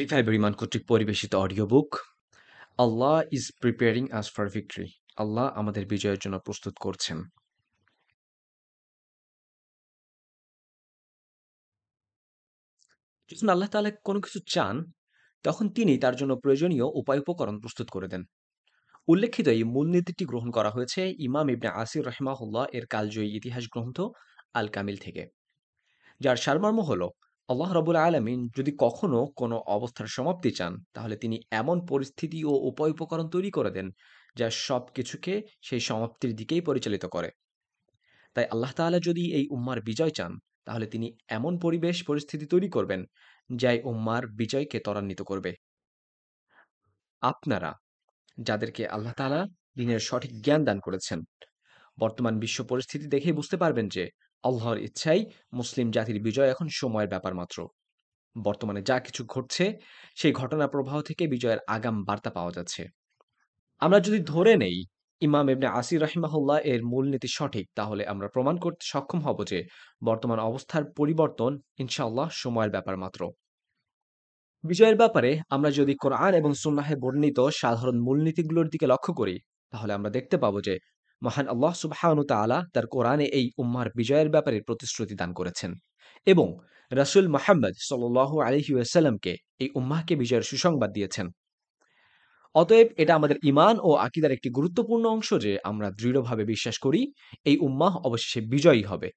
Revive Riman কর্তৃক পরিবেশিত audio book Allah is preparing us for victory আল্লাহ আমাদের বিজয়ের জন্য প্রস্তুত করছেন যখন আল্লাহ তালা কোনো কিছু চান তখন তিনি তার জন্য প্রয়োজনীয় উপায় উপকরণ প্রস্তুত করে দেন উল্লেখিত এই মূলনীতিটি গ্রহণ করা হয়েছে ইমাম ইবনে আসির রহমাহুল্লাহ এর কালজয়ী ইতিহাস গ্রন্থ আল কামিল থেকে যার সারমর্ম হলো আল্লাহ রবুল আলমিন যদি কখনো কোনো অবস্থার সমাপ্তি চান তাহলে তিনি এমন পরিস্থিতি ও উপায় উপকরণ তৈরি করে দেন যা সব কিছুকে সেই সমাপ্তির দিকেই পরিচালিত করে তাই আল্লাহ তালা যদি এই উম্মার বিজয় চান তাহলে তিনি এমন পরিবেশ পরিস্থিতি তৈরি করবেন যাই উম্মার বিজয়কে ত্বরান্বিত করবে আপনারা যাদেরকে আল্লাহ তালা দিনের সঠিক জ্ঞান দান করেছেন বর্তমান বিশ্ব পরিস্থিতি দেখেই বুঝতে পারবেন যে আল্লাহর ইচ্ছাই মুসলিম জাতির বিজয় এখন সময়ের ব্যাপার মাত্র বর্তমানে যা কিছু ঘটছে সেই ঘটনা প্রবাহ থেকে বিজয়ের আগাম বার্তা পাওয়া যাচ্ছে আমরা যদি ধরে নেই ইমাম এমনি আসির রহিমাহুল্লাহ এর মূলনীতি সঠিক তাহলে আমরা প্রমাণ করতে সক্ষম হব যে বর্তমান অবস্থার পরিবর্তন ইনশাআল্লাহ সময়ের ব্যাপার মাত্র বিজয়ের ব্যাপারে আমরা যদি কোরআন এবং সুন্নাহে বর্ণিত সাধারণ মূলনীতিগুলোর দিকে লক্ষ্য করি তাহলে আমরা দেখতে পাবো যে মহান আল্লাহ সুবাহানু তালা তার কোরআনে এই উম্মার বিজয়ের ব্যাপারে প্রতিশ্রুতি দান করেছেন এবং রাসুল মাহমদ সাল আলহিউসাল্লামকে এই উম্মাহকে বিজয়ের সুসংবাদ দিয়েছেন অতএব এটা আমাদের ইমান ও আকিদার একটি গুরুত্বপূর্ণ অংশ যে আমরা দৃঢ়ভাবে বিশ্বাস করি এই উম্মাহ অবশেষে বিজয়ী হবে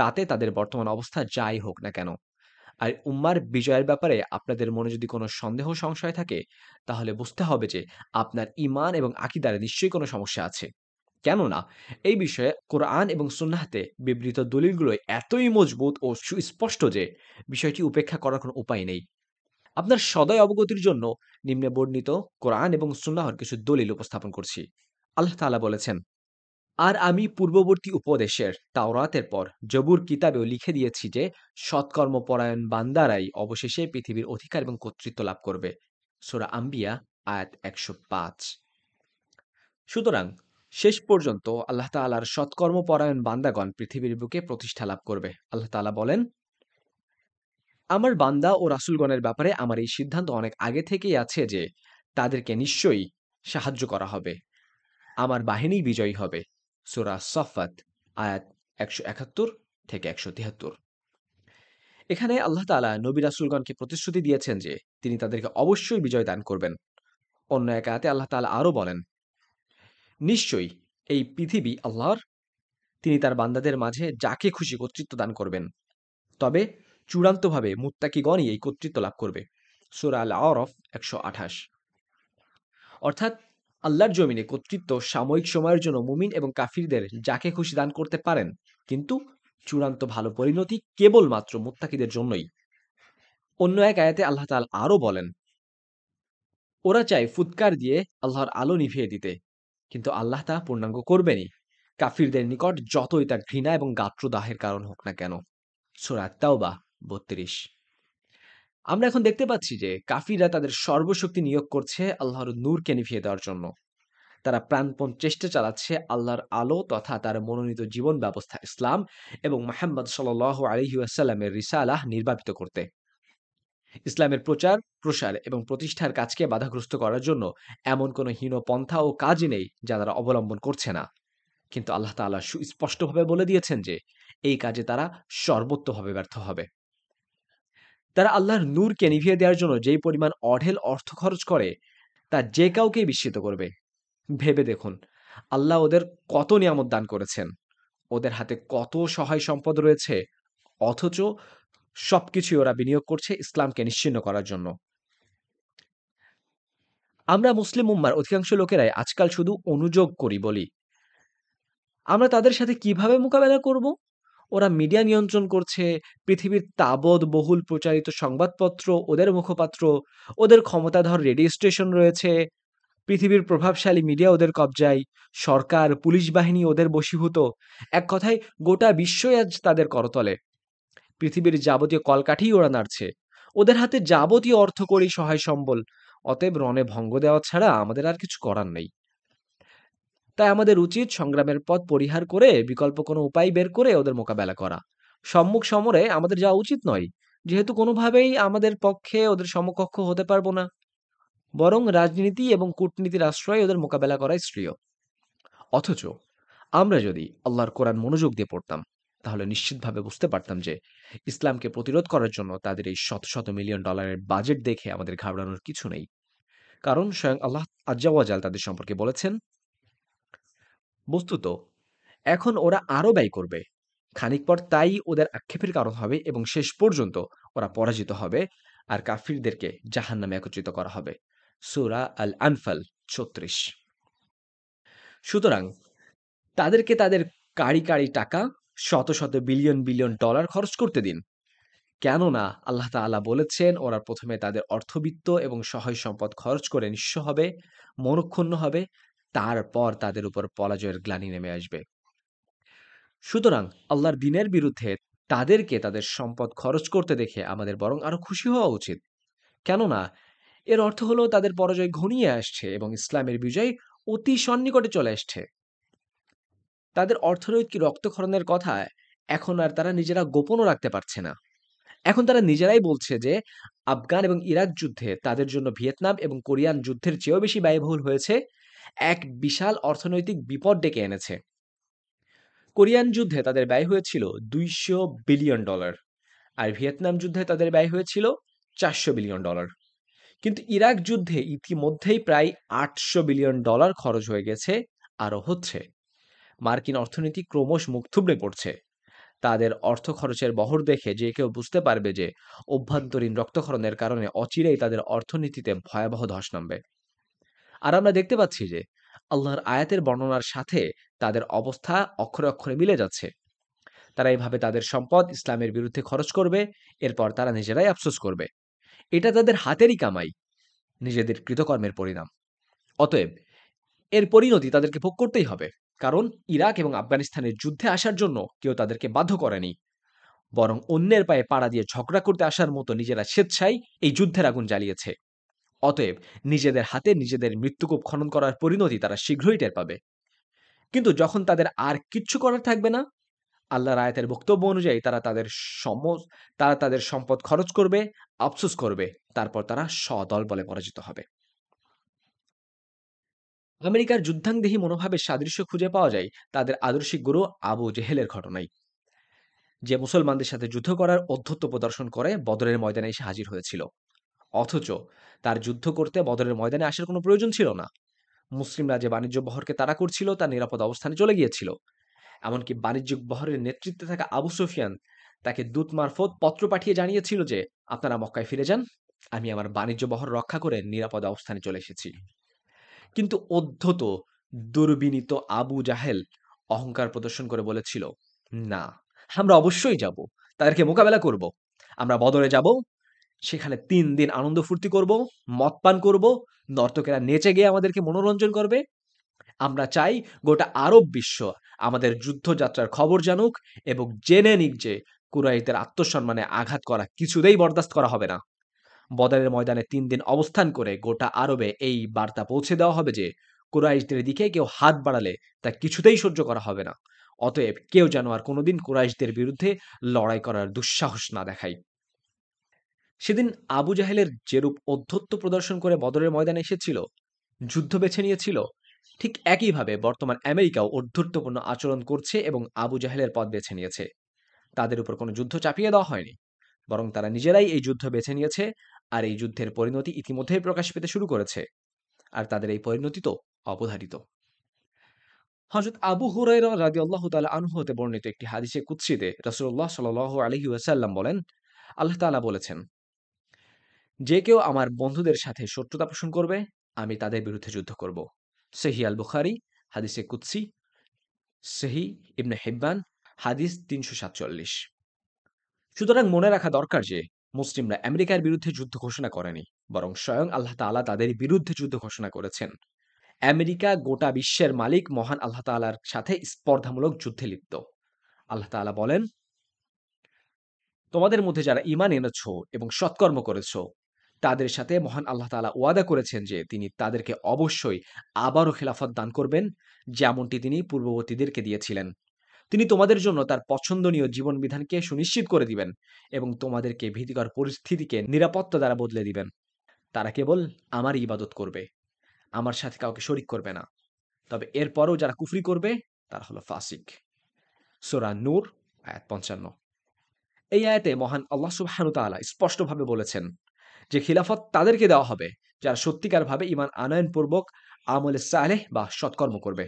তাতে তাদের বর্তমান অবস্থা যাই হোক না কেন আর উম্মার বিজয়ের ব্যাপারে আপনাদের মনে যদি কোনো সন্দেহ সংশয় থাকে তাহলে বুঝতে হবে যে আপনার ইমান এবং আকিদারে নিশ্চয়ই কোনো সমস্যা আছে কেননা এই বিষয়ে কোরআন এবং সুন্নাহতে বিবৃত দলিলগুলো এতই মজবুত ও সুস্পষ্ট যে বিষয়টি উপেক্ষা করার কোনো উপায় নেই আপনার সদয় অবগতির জন্য নিম্নে বর্ণিত কোরআন এবং সুন্নাহর কিছু দলিল উপস্থাপন করছি আল্লাহ তালা বলেছেন আর আমি পূর্ববর্তী উপদেশের তাওরাতের পর জবুর কিতাবেও লিখে দিয়েছি যে সৎকর্মপরায়ণ বান্দারাই অবশেষে পৃথিবীর অধিকার এবং কর্তৃত্ব লাভ করবে সোরা আম্বিয়া আয়াত একশো পাঁচ সুতরাং শেষ পর্যন্ত আল্লাহ তালার পরায়ণ বান্দাগণ পৃথিবীর বুকে প্রতিষ্ঠা লাভ করবে আল্লাহ তালা বলেন আমার বান্দা ও রাসুলগণের ব্যাপারে আমার এই সিদ্ধান্ত অনেক আগে থেকেই আছে যে তাদেরকে নিশ্চয়ই সাহায্য করা হবে আমার বাহিনী বিজয়ী হবে সুরা সফাত আয়াত একশো একাত্তর থেকে একশো তিয়াত্তর এখানে আল্লাহ তালা নবী রাসুলগণকে প্রতিশ্রুতি দিয়েছেন যে তিনি তাদেরকে অবশ্যই বিজয় দান করবেন অন্য এক আয়াতে আল্লাহ তালা আরও বলেন নিশ্চয়ই এই পৃথিবী আল্লাহর তিনি তার বান্দাদের মাঝে যাকে খুশি কর্তৃত্ব দান করবেন তবে চূড়ান্তভাবে মুত্তাকিগণই এই কর্তৃত্ব লাভ করবে সুরা আল আওরফ একশো আঠাশ অর্থাৎ আল্লাহর জমিনে কর্তৃত্ব সাময়িক সময়ের জন্য মুমিন এবং কাফিরদের যাকে খুশি দান করতে পারেন কিন্তু চূড়ান্ত ভালো পরিণতি কেবলমাত্র মুত্তাকিদের জন্যই অন্য এক আয়াতে আল্লাহ তাল আরও বলেন ওরা চায় ফুৎকার দিয়ে আল্লাহর আলো নিভিয়ে দিতে কিন্তু আল্লাহ তা পূর্ণাঙ্গ করবেনই কাফিরদের নিকট যতই তা ঘৃণা এবং গাত্রদাহের কারণ হোক না কেন তাও তাওবা বত্রিশ আমরা এখন দেখতে পাচ্ছি যে কাফিররা তাদের সর্বশক্তি নিয়োগ করছে আল্লাহর নূরকে নিভিয়ে দেওয়ার জন্য তারা প্রাণপণ চেষ্টা চালাচ্ছে আল্লাহর আলো তথা তার মনোনীত জীবন ব্যবস্থা ইসলাম এবং মাহমদ সাল আলহিউসাল্লামের আলাহ নির্বাপিত করতে ইসলামের প্রচার প্রসার এবং প্রতিষ্ঠার কাজকে বাধাগ্রস্ত করার জন্য এমন কোনো হীন পন্থা ও কাজ নেই যা তারা অবলম্বন করছে না কিন্তু আল্লাহ তালা সুস্পষ্টভাবে বলে দিয়েছেন যে এই কাজে তারা সর্বোত্তভাবে ব্যর্থ হবে তারা আল্লাহর নূরকে নিভিয়ে দেওয়ার জন্য যেই পরিমাণ অঢেল অর্থ খরচ করে তা যে কাউকেই বিস্মিত করবে ভেবে দেখুন আল্লাহ ওদের কত নিয়ামত দান করেছেন ওদের হাতে কত সহায় সম্পদ রয়েছে অথচ কিছুই ওরা বিনিয়োগ করছে ইসলামকে নিশ্চিন্ন করার জন্য আমরা মুসলিম উম্মার অধিকাংশ লোকেরাই আজকাল শুধু অনুযোগ করি বলি আমরা তাদের সাথে কিভাবে মোকাবেলা করব ওরা মিডিয়া নিয়ন্ত্রণ করছে পৃথিবীর তাবদ বহুল প্রচারিত সংবাদপত্র ওদের মুখপাত্র ওদের ক্ষমতাধর রেডিও স্টেশন রয়েছে পৃথিবীর প্রভাবশালী মিডিয়া ওদের কবজায় সরকার পুলিশ বাহিনী ওদের বশীভূত এক কথায় গোটা বিশ্বই আজ তাদের করতলে পৃথিবীর যাবতীয় কলকাঠি ওরা নাড়ছে ওদের হাতে যাবতীয় অর্থ করি সহায় সম্বল অতএব রণে ভঙ্গ দেওয়া ছাড়া আমাদের আর কিছু করার নেই তাই আমাদের উচিত সংগ্রামের পথ পরিহার করে বিকল্প কোনো উপায় বের করে ওদের মোকাবেলা করা সম্মুখ সমরে আমাদের যাওয়া উচিত নয় যেহেতু কোনোভাবেই আমাদের পক্ষে ওদের সমকক্ষ হতে পারবো না বরং রাজনীতি এবং কূটনীতির আশ্রয়ে ওদের মোকাবেলা করাই শ্রেয় অথচ আমরা যদি আল্লাহর কোরআন মনোযোগ দিয়ে পড়তাম তাহলে নিশ্চিতভাবে বুঝতে পারতাম যে ইসলামকে প্রতিরোধ করার জন্য তাদের এই শত শত মিলিয়ন ডলারের বাজেট দেখে আমাদের ঘাবড়ানোর কিছু নেই কারণ স্বয়ং আল্লাহ আজ্জাওয়াজাল তাদের সম্পর্কে বলেছেন বস্তুত এখন ওরা আরও ব্যয় করবে খানিক পর তাই ওদের আক্ষেপের কারণ হবে এবং শেষ পর্যন্ত ওরা পরাজিত হবে আর কাফিরদেরকে জাহান নামে একত্রিত করা হবে সুরা আল আনফাল ছত্রিশ সুতরাং তাদেরকে তাদের কাড়ি কাড়ি টাকা শত শত বিলিয়ন বিলিয়ন ডলার খরচ করতে দিন কেননা আল্লাহ তালা বলেছেন ওরা প্রথমে তাদের অর্থবিত্ত এবং সহায় সম্পদ খরচ করে নিঃস্ব হবে মনক্ষুণ্ণ হবে তারপর তাদের উপর পরাজয়ের গ্লানি নেমে আসবে সুতরাং আল্লাহর দিনের বিরুদ্ধে তাদেরকে তাদের সম্পদ খরচ করতে দেখে আমাদের বরং আরও খুশি হওয়া উচিত কেননা এর অর্থ হলো তাদের পরাজয় ঘনিয়ে আসছে এবং ইসলামের বিজয় অতি সন্নিকটে চলে আসছে তাদের অর্থনৈতিক রক্তক্ষরণের কথা এখন আর তারা নিজেরা গোপনও রাখতে পারছে না এখন তারা নিজেরাই বলছে যে আফগান এবং ইরাক যুদ্ধে তাদের জন্য ভিয়েতনাম এবং কোরিয়ান যুদ্ধের চেয়েও বেশি ব্যয়বহুল হয়েছে এক বিশাল অর্থনৈতিক বিপদ ডেকে এনেছে কোরিয়ান যুদ্ধে তাদের ব্যয় হয়েছিল দুইশো বিলিয়ন ডলার আর ভিয়েতনাম যুদ্ধে তাদের ব্যয় হয়েছিল চারশো বিলিয়ন ডলার কিন্তু ইরাক যুদ্ধে ইতিমধ্যেই প্রায় আটশো বিলিয়ন ডলার খরচ হয়ে গেছে আরও হচ্ছে মার্কিন অর্থনীতি ক্রমশ মুখ থুবড়ে পড়ছে তাদের অর্থ খরচের বহর দেখে যে কেউ বুঝতে পারবে যে অভ্যন্তরীণ রক্তক্ষরণের কারণে অচিরেই তাদের অর্থনীতিতে ভয়াবহ ধস নামবে আর আমরা দেখতে পাচ্ছি যে আল্লাহর আয়াতের বর্ণনার সাথে তাদের অবস্থা অক্ষরে অক্ষরে মিলে যাচ্ছে তারা এভাবে তাদের সম্পদ ইসলামের বিরুদ্ধে খরচ করবে এরপর তারা নিজেরাই আফসোস করবে এটা তাদের হাতেরই কামাই নিজেদের কৃতকর্মের পরিণাম অতএব এর পরিণতি তাদেরকে ভোগ করতেই হবে কারণ ইরাক এবং আফগানিস্তানের যুদ্ধে আসার জন্য কেউ তাদেরকে বাধ্য করেনি বরং অন্যের পায়ে পাড়া দিয়ে ঝগড়া করতে আসার মতো নিজেরা স্বেচ্ছায় এই যুদ্ধের আগুন জ্বালিয়েছে অতএব নিজেদের হাতে নিজেদের মৃত্যুকূপ খনন করার পরিণতি তারা শীঘ্রই টের পাবে কিন্তু যখন তাদের আর কিচ্ছু করার থাকবে না আল্লাহ রায়তের বক্তব্য অনুযায়ী তারা তাদের সম তারা তাদের সম্পদ খরচ করবে আফসোস করবে তারপর তারা সদল বলে পরাজিত হবে আমেরিকার যুদ্ধাঙ্গদেহী মনোভাবের সাদৃশ্য খুঁজে পাওয়া যায় তাদের আদর্শিক গুরু আবু জেহেলের ঘটনায় যে মুসলমানদের সাথে যুদ্ধ করার অধ্যত্ব প্রদর্শন করে বদরের ময়দানে এসে হাজির হয়েছিল অথচ তার যুদ্ধ করতে বদরের ময়দানে আসার কোনো প্রয়োজন ছিল না মুসলিমরা যে বাণিজ্য বহরকে তাড়া করছিল তার নিরাপদ অবস্থানে চলে গিয়েছিল এমনকি বাণিজ্যিক বহরের নেতৃত্বে থাকা আবু সুফিয়ান তাকে দূত মারফত পত্র পাঠিয়ে জানিয়েছিল যে আপনারা মক্কায় ফিরে যান আমি আমার বাণিজ্য বহর রক্ষা করে নিরাপদ অবস্থানে চলে এসেছি কিন্তু অধ্যত দুর্বিনীত আবু জাহেল অহংকার প্রদর্শন করে বলেছিল না আমরা অবশ্যই যাব তাদেরকে মোকাবেলা করব আমরা বদরে যাব সেখানে তিন দিন আনন্দ ফুর্তি করব মদ পান করব নর্তকেরা নেচে গিয়ে আমাদেরকে মনোরঞ্জন করবে আমরা চাই গোটা আরব বিশ্ব আমাদের যুদ্ধযাত্রার খবর জানুক এবং জেনে নিক যে কুরাইতের আত্মসম্মানে আঘাত করা কিছুতেই বরদাস্ত করা হবে না বদারের ময়দানে তিন দিন অবস্থান করে গোটা আরবে এই বার্তা পৌঁছে দেওয়া হবে যে কুরাইশদের দিকে কেউ হাত বাড়ালে তা কিছুতেই সহ্য করা হবে না অতএব কেউ যেন আর কোনোদিন কুরাইশদের বিরুদ্ধে লড়াই করার দুঃসাহস না দেখায় সেদিন আবু জাহেলের যেরূপ অধ্যত্ত প্রদর্শন করে বদরের ময়দানে এসেছিল যুদ্ধ বেছে নিয়েছিল ঠিক একইভাবে বর্তমান আমেরিকাও অধ্যত্বপূর্ণ আচরণ করছে এবং আবু জাহেলের পথ বেছে নিয়েছে তাদের উপর কোনো যুদ্ধ চাপিয়ে দেওয়া হয়নি বরং তারা নিজেরাই এই যুদ্ধ বেছে নিয়েছে আর এই যুদ্ধের পরিণতি ইতিমধ্যেই প্রকাশ পেতে শুরু করেছে আর তাদের এই পরিণতি তো অবধারিত হজরত আবু হুরাই রাজি আল্লাহ তালা আনহু হতে বর্ণিত একটি হাদিসে কুৎসিতে রসুল্লাহ সাল আলহি ওয়াসাল্লাম বলেন আল্লাহ তালা বলেছেন যে কেউ আমার বন্ধুদের সাথে শত্রুতা পোষণ করবে আমি তাদের বিরুদ্ধে যুদ্ধ করব সেহি আল বুখারি হাদিসে কুৎসি সেহি ইবনে হেব্বান হাদিস তিনশো সাতচল্লিশ সুতরাং মনে রাখা দরকার যে মুসলিমরা আমেরিকার বিরুদ্ধে যুদ্ধ ঘোষণা করেনি বরং স্বয়ং আল্লাহ তালা তাদের বিরুদ্ধে যুদ্ধ ঘোষণা করেছেন আমেরিকা গোটা বিশ্বের মালিক মহান আল্লাহ তালার সাথে স্পর্ধামূলক যুদ্ধে লিপ্ত আল্লাহ তালা বলেন তোমাদের মধ্যে যারা ইমান এনেছ এবং সৎকর্ম করেছ তাদের সাথে মহান আল্লাহ তালা ওয়াদা করেছেন যে তিনি তাদেরকে অবশ্যই আবারও খেলাফত দান করবেন যেমনটি তিনি পূর্ববর্তীদেরকে দিয়েছিলেন তিনি তোমাদের জন্য তার পছন্দনীয় জীবন বিধানকে সুনিশ্চিত করে দিবেন এবং তোমাদেরকে ভীতিকর পরিস্থিতিকে নিরাপত্তা দ্বারা বদলে দিবেন তারা কেবল আমার ইবাদত করবে আমার সাথে কাউকে শরিক করবে না তবে এরপরও যারা কুফরি করবে তারা হলো ফাসিক সোরা নূর আয়াত পঞ্চান্ন এই আয়াতে মহান আল্লাহ সুবাহানু তালা স্পষ্টভাবে বলেছেন যে খিলাফত তাদেরকে দেওয়া হবে যারা সত্যিকারভাবে ইমান আনয়নপূর্বক আমলে সালেহ বা সৎকর্ম করবে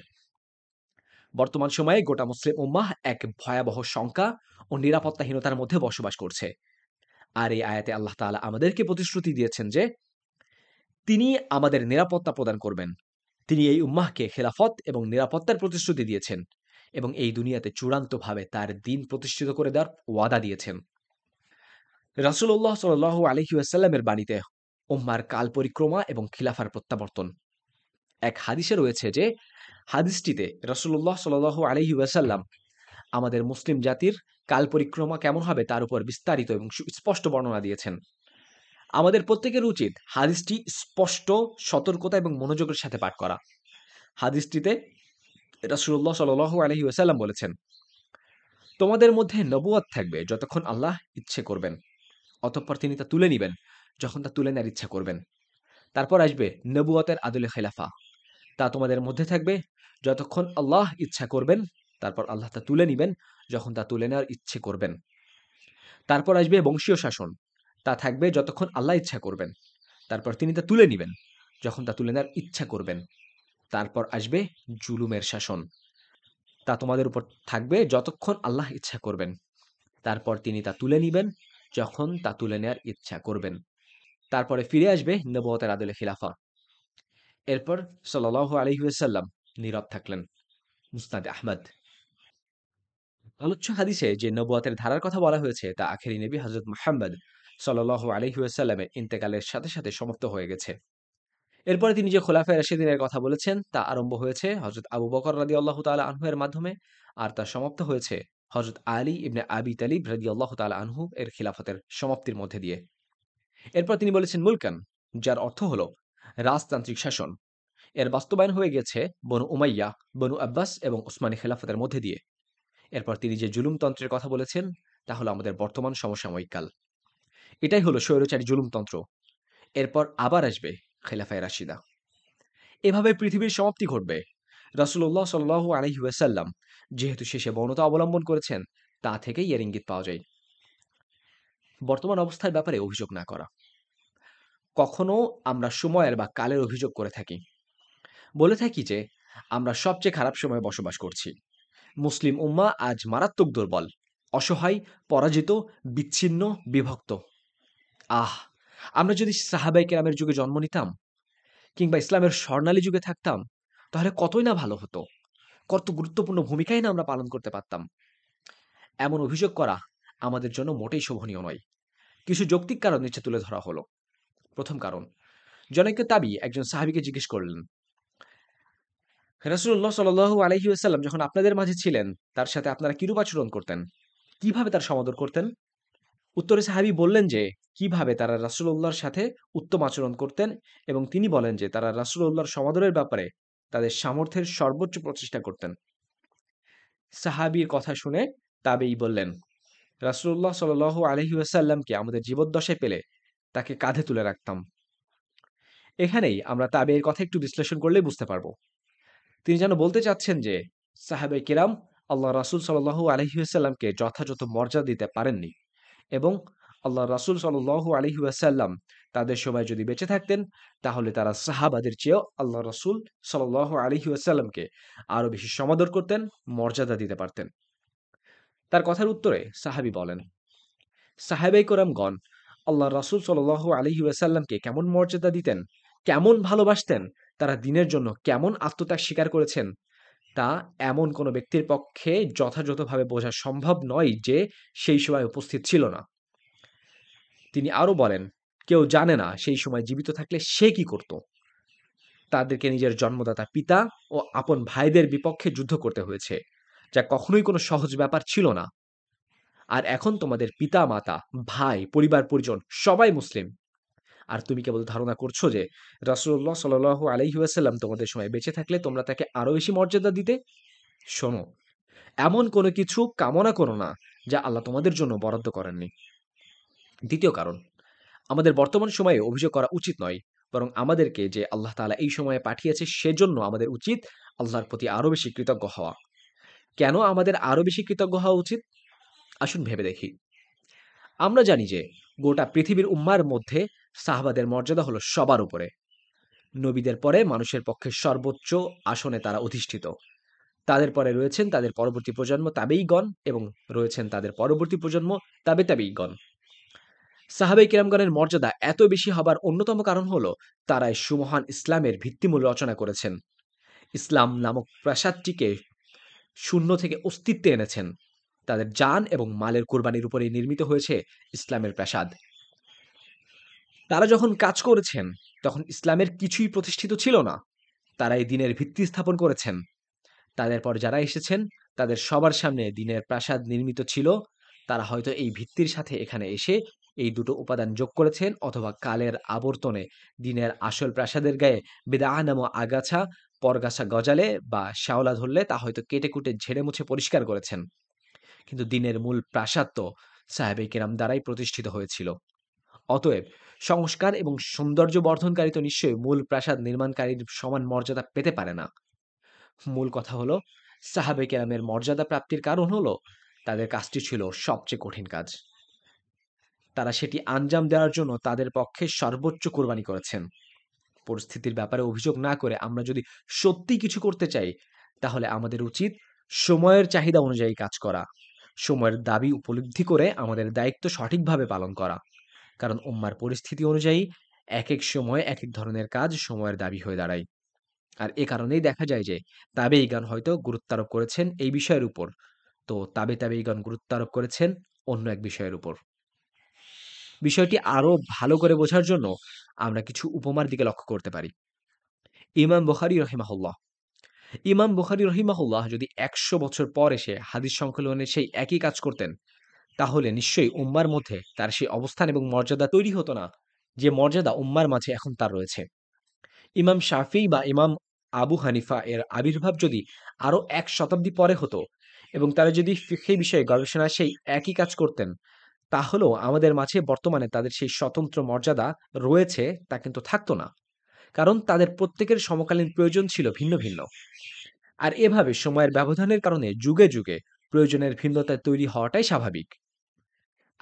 বর্তমান সময়ে গোটা মুসলিম উম্মাহ এক ভয়াবহ শঙ্কা ও নিরাপত্তাহীনতার মধ্যে বসবাস করছে আর এই আয়াতে আল্লাহ তালা আমাদেরকে প্রতিশ্রুতি দিয়েছেন যে তিনি আমাদের নিরাপত্তা প্রদান করবেন তিনি এই উম্মাহকে খেলাফত এবং নিরাপত্তার প্রতিশ্রুতি দিয়েছেন এবং এই দুনিয়াতে চূড়ান্তভাবে তার দিন প্রতিষ্ঠিত করে দেওয়ার ওয়াদা দিয়েছেন রাসুল্লাহ সাল আলহি আসাল্লামের বাণীতে উম্মার কাল পরিক্রমা এবং খিলাফার প্রত্যাবর্তন এক হাদিসে রয়েছে যে হাদিসটিতে রসুল্লাহ সাল আলহি ওয়াসাল্লাম আমাদের মুসলিম জাতির কাল পরিক্রমা কেমন হবে তার উপর বিস্তারিত এবং স্পষ্ট বর্ণনা দিয়েছেন আমাদের প্রত্যেকের উচিত হাদিসটি স্পষ্ট সতর্কতা এবং মনোযোগের সাথে পাঠ করা হাদিসটিতে রসুল্লাহ সাল আলহি ওয়াসাল্লাম বলেছেন তোমাদের মধ্যে নবুয়াদ থাকবে যতক্ষণ আল্লাহ ইচ্ছে করবেন অতঃপর তিনি তা তুলে নেবেন যখন তা তুলে নেওয়ার ইচ্ছা করবেন তারপর আসবে নবুয়তের আদুল খেলাফা তা তোমাদের মধ্যে থাকবে যতক্ষণ আল্লাহ ইচ্ছা করবেন তারপর আল্লাহ তা তুলে নেবেন যখন তা তুলে নেওয়ার ইচ্ছে করবেন তারপর আসবে বংশীয় শাসন তা থাকবে যতক্ষণ আল্লাহ ইচ্ছা করবেন তারপর তিনি তা তুলে নেবেন যখন তা তুলে নেওয়ার ইচ্ছা করবেন তারপর আসবে জুলুমের শাসন তা তোমাদের উপর থাকবে যতক্ষণ আল্লাহ ইচ্ছা করবেন তারপর তিনি তা তুলে নেবেন যখন তা তুলে নেওয়ার ইচ্ছা করবেন তারপরে ফিরে আসবে নবতের আদলে খিলাফা এরপর সাল্লাহ আলহিউসাল্লাম নীরব থাকলেন মুস্তাদ আহমদ আলোচ্য হাদিসে যে নবুয়াতের ধারার কথা বলা হয়েছে তা আখেরি নবী হজরত মাহমদ সাল আলহিউসাল্লামের ইন্তেকালের সাথে সাথে সমাপ্ত হয়ে গেছে এরপরে তিনি যে খোলাফে রাশিদিনের কথা বলেছেন তা আরম্ভ হয়েছে হজরত আবু বকর রাজি আল্লাহ তালা আনহুয়ের মাধ্যমে আর তা সমাপ্ত হয়েছে হজরত আলী ইবনে আবি তালিব রাজি আল্লাহ তাল আনহু এর খিলাফতের সমাপ্তির মধ্যে দিয়ে এরপর তিনি বলেছেন মুলকান যার অর্থ হল রাজতান্ত্রিক শাসন এর বাস্তবায়ন হয়ে গেছে বনু উমাইয়া বনু আব্বাস এবং ওসমানী খেলাফতের মধ্যে দিয়ে এরপর তিনি যে জুলুমতন্ত্রের কথা বলেছেন তা হলো আমাদের বর্তমান সমসাময়িক কাল এটাই হলো স্বৈরচারী জুলুমতন্ত্র এরপর আবার আসবে খেলাফায় রাশিদা এভাবে পৃথিবীর সমাপ্তি ঘটবে রাসুল্লাহ সাল আলহিউসাল্লাম যেহেতু শেষে বনতা অবলম্বন করেছেন তা থেকেই এর ইঙ্গিত পাওয়া যায় বর্তমান অবস্থার ব্যাপারে অভিযোগ না করা কখনো আমরা সময়ের বা কালের অভিযোগ করে থাকি বলে থাকি যে আমরা সবচেয়ে খারাপ সময়ে বসবাস করছি মুসলিম উম্মা আজ মারাত্মক দুর্বল অসহায় পরাজিত বিচ্ছিন্ন বিভক্ত আহ আমরা যদি সাহাবাই কেরামের যুগে জন্ম নিতাম কিংবা ইসলামের স্বর্ণালী যুগে থাকতাম তাহলে কতই না ভালো হতো কত গুরুত্বপূর্ণ ভূমিকাই না আমরা পালন করতে পারতাম এমন অভিযোগ করা আমাদের জন্য মোটেই শোভনীয় নয় কিছু যৌক্তিক কারণ নিচে তুলে ধরা হলো প্রথম কারণ জনৈক্য তাবি একজন সাহাবিকে জিজ্ঞেস করলেন রাসুল্লাহ সাল্লু আলহি আসাল্লাম যখন আপনাদের মাঝে ছিলেন তার সাথে আপনারা কিরূপ আচরণ করতেন কিভাবে তার সমাদর করতেন উত্তরে সাহাবি বললেন যে কিভাবে তারা রাসুল্লাহর সাথে উত্তম আচরণ করতেন এবং তিনি বলেন যে তারা রাসুল্লাহর সমাদরের ব্যাপারে তাদের সামর্থ্যের সর্বোচ্চ প্রচেষ্টা করতেন সাহাবির কথা শুনে তাবেই বললেন রাসুল্লাহ সাল আলহি আসাল্লামকে আমাদের জীবদ্দশায় পেলে তাকে কাঁধে তুলে রাখতাম এখানেই আমরা তাবের কথা একটু বিশ্লেষণ করলে বুঝতে পারবো তিনি যেন বলতে চাচ্ছেন যে সাহাবে কিরাম আল্লাহ রাসুল সাল্লু আলহিউসাল্লামকে যথাযথ মর্যাদা দিতে পারেননি এবং আল্লাহ রাসুল সাল্লু আলহিউসাল্লাম তাদের সবাই যদি বেঁচে থাকতেন তাহলে তারা সাহাবাদের চেয়েও আল্লাহ রসুল সাল্লু আলহিউসাল্লামকে আরও বেশি সমাদর করতেন মর্যাদা দিতে পারতেন তার কথার উত্তরে সাহাবি বলেন সাহেবাই গণ আল্লাহ রাসুল সাল্লু আলহিউসাল্লামকে কেমন মর্যাদা দিতেন কেমন ভালোবাসতেন তারা দিনের জন্য কেমন আত্মত্যাগ স্বীকার করেছেন তা এমন কোনো ব্যক্তির পক্ষে যথাযথভাবে বোঝা সম্ভব নয় যে সেই সময় উপস্থিত ছিল না তিনি আরও বলেন কেউ জানে না সেই সময় জীবিত থাকলে সে কি করত তাদেরকে নিজের জন্মদাতা পিতা ও আপন ভাইদের বিপক্ষে যুদ্ধ করতে হয়েছে যা কখনোই কোনো সহজ ব্যাপার ছিল না আর এখন তোমাদের পিতা মাতা ভাই পরিবার পরিজন সবাই মুসলিম আর তুমি কেবল ধারণা করছো যে রাসুল্লাহ আলহি আলহিউসাল্লাম তোমাদের সময় বেঁচে থাকলে তোমরা তাকে আরও বেশি মর্যাদা দিতে শোনো এমন কোনো কিছু কামনা করো না যা আল্লাহ তোমাদের জন্য বরাদ্দ করেননি দ্বিতীয় কারণ আমাদের বর্তমান সময়ে অভিযোগ করা উচিত নয় বরং আমাদেরকে যে আল্লাহ তালা এই সময়ে পাঠিয়েছে সেজন্য আমাদের উচিত আল্লাহর প্রতি আরও বেশি কৃতজ্ঞ হওয়া কেন আমাদের আরও বেশি কৃতজ্ঞ হওয়া উচিত আসুন ভেবে দেখি আমরা জানি যে গোটা পৃথিবীর উম্মার মধ্যে সাহাবাদের মর্যাদা হলো সবার উপরে নবীদের পরে মানুষের পক্ষে সর্বোচ্চ আসনে তারা অধিষ্ঠিত তাদের পরে রয়েছেন তাদের পরবর্তী প্রজন্ম গণ এবং রয়েছেন তাদের পরবর্তী প্রজন্ম তাবে গণ সাহাবে কিরামগণের মর্যাদা এত বেশি হবার অন্যতম কারণ হল তারা সুমহান ইসলামের ভিত্তিমূল রচনা করেছেন ইসলাম নামক প্রাসাদটিকে শূন্য থেকে অস্তিত্বে এনেছেন তাদের যান এবং মালের কোরবানির উপরেই নির্মিত হয়েছে ইসলামের প্রাসাদ তারা যখন কাজ করেছেন তখন ইসলামের কিছুই প্রতিষ্ঠিত ছিল না তারা এই দিনের ভিত্তি স্থাপন করেছেন তাদের পর যারা এসেছেন তাদের সবার সামনে দিনের প্রাসাদ নির্মিত ছিল তারা হয়তো এই ভিত্তির সাথে এখানে এসে এই দুটো উপাদান যোগ করেছেন অথবা কালের আবর্তনে দিনের আসল প্রাসাদের গায়ে বেদাহানাম নামো আগাছা পরগাছা গজালে বা শ্যাওলা ধরলে তা হয়তো কেটে কুটে ঝেড়ে মুছে পরিষ্কার করেছেন কিন্তু দিনের মূল প্রাসাদ তো সাহেব কেরাম দ্বারাই প্রতিষ্ঠিত হয়েছিল অতএব সংস্কার এবং সৌন্দর্য বর্ধনকারী তো নিশ্চয়ই মূল প্রাসাদ নির্মাণকারীর সমান মর্যাদা পেতে পারে না মূল কথা হলো সাহাবে কেরামের মর্যাদা প্রাপ্তির কারণ হলো তাদের কাজটি ছিল সবচেয়ে কঠিন কাজ তারা সেটি আঞ্জাম দেওয়ার জন্য তাদের পক্ষে সর্বোচ্চ কোরবানি করেছেন পরিস্থিতির ব্যাপারে অভিযোগ না করে আমরা যদি সত্যি কিছু করতে চাই তাহলে আমাদের উচিত সময়ের চাহিদা অনুযায়ী কাজ করা সময়ের দাবি উপলব্ধি করে আমাদের দায়িত্ব সঠিকভাবে পালন করা কারণ উম্মার পরিস্থিতি অনুযায়ী এক এক সময় এক এক ধরনের কাজ সময়ের দাবি হয়ে দাঁড়ায় আর এ কারণেই দেখা যায় যে তাবে ইগান হয়তো আরোপ করেছেন এই বিষয়ের উপর তো তাবে তাবে ইগান আরোপ করেছেন অন্য এক বিষয়ের উপর বিষয়টি আরও ভালো করে বোঝার জন্য আমরা কিছু উপমার দিকে লক্ষ্য করতে পারি ইমাম বুখারি রহিমাহুল্লাহ ইমাম বুখারি রহিমাহুল্লাহ যদি একশো বছর পর এসে হাদিস সংকলনে সেই একই কাজ করতেন তাহলে নিশ্চয়ই উম্মার মধ্যে তার সেই অবস্থান এবং মর্যাদা তৈরি হতো না যে মর্যাদা উম্মার মাঝে এখন তার রয়েছে ইমাম শাফি বা ইমাম আবু হানিফা এর আবির্ভাব যদি আরও এক শতাব্দী পরে হতো এবং তারা যদি সেই বিষয়ে গবেষণা সেই একই কাজ করতেন তাহলেও আমাদের মাঝে বর্তমানে তাদের সেই স্বতন্ত্র মর্যাদা রয়েছে তা কিন্তু থাকতো না কারণ তাদের প্রত্যেকের সমকালীন প্রয়োজন ছিল ভিন্ন ভিন্ন আর এভাবে সময়ের ব্যবধানের কারণে যুগে যুগে প্রয়োজনের ভিন্নতায় তৈরি হওয়াটাই স্বাভাবিক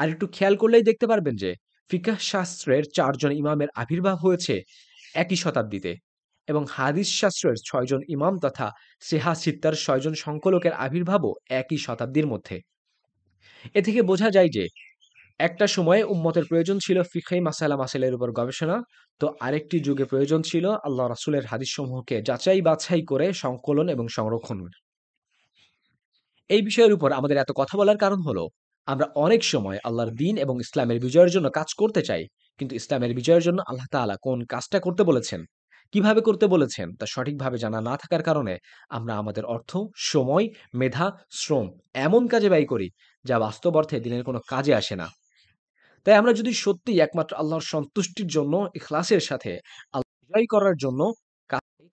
আর একটু খেয়াল করলেই দেখতে পারবেন যে ফিকাহ শাস্ত্রের চারজন ইমামের আবির্ভাব হয়েছে একই শতাব্দীতে এবং হাদিস শাস্ত্রের ছয়জন ইমাম তথা সেহা সিত্তার ছয়জন সংকলকের আবির্ভাবও একই শতাব্দীর মধ্যে এ থেকে বোঝা যায় যে একটা সময়ে উম্মতের প্রয়োজন ছিল ফিখাই মাসালা মাসালের উপর গবেষণা তো আরেকটি যুগে প্রয়োজন ছিল আল্লাহ রাসুলের হাদিস সমূহকে যাচাই বাছাই করে সংকলন এবং সংরক্ষণের এই বিষয়ের উপর আমাদের এত কথা বলার কারণ হলো আমরা অনেক সময় আল্লাহর দিন এবং ইসলামের বিজয়ের জন্য কাজ করতে চাই কিন্তু ইসলামের বিজয়ের জন্য আল্লাহ তালা কোন কাজটা করতে বলেছেন কিভাবে করতে বলেছেন তা সঠিকভাবে জানা না থাকার কারণে আমরা আমাদের অর্থ সময় মেধা শ্রম এমন কাজে ব্যয় করি যা বাস্তব অর্থে দিনের কোনো কাজে আসে না তাই আমরা যদি সত্যি একমাত্র আল্লাহর সন্তুষ্টির জন্য ইখলাসের সাথে আল্লাহ করার জন্য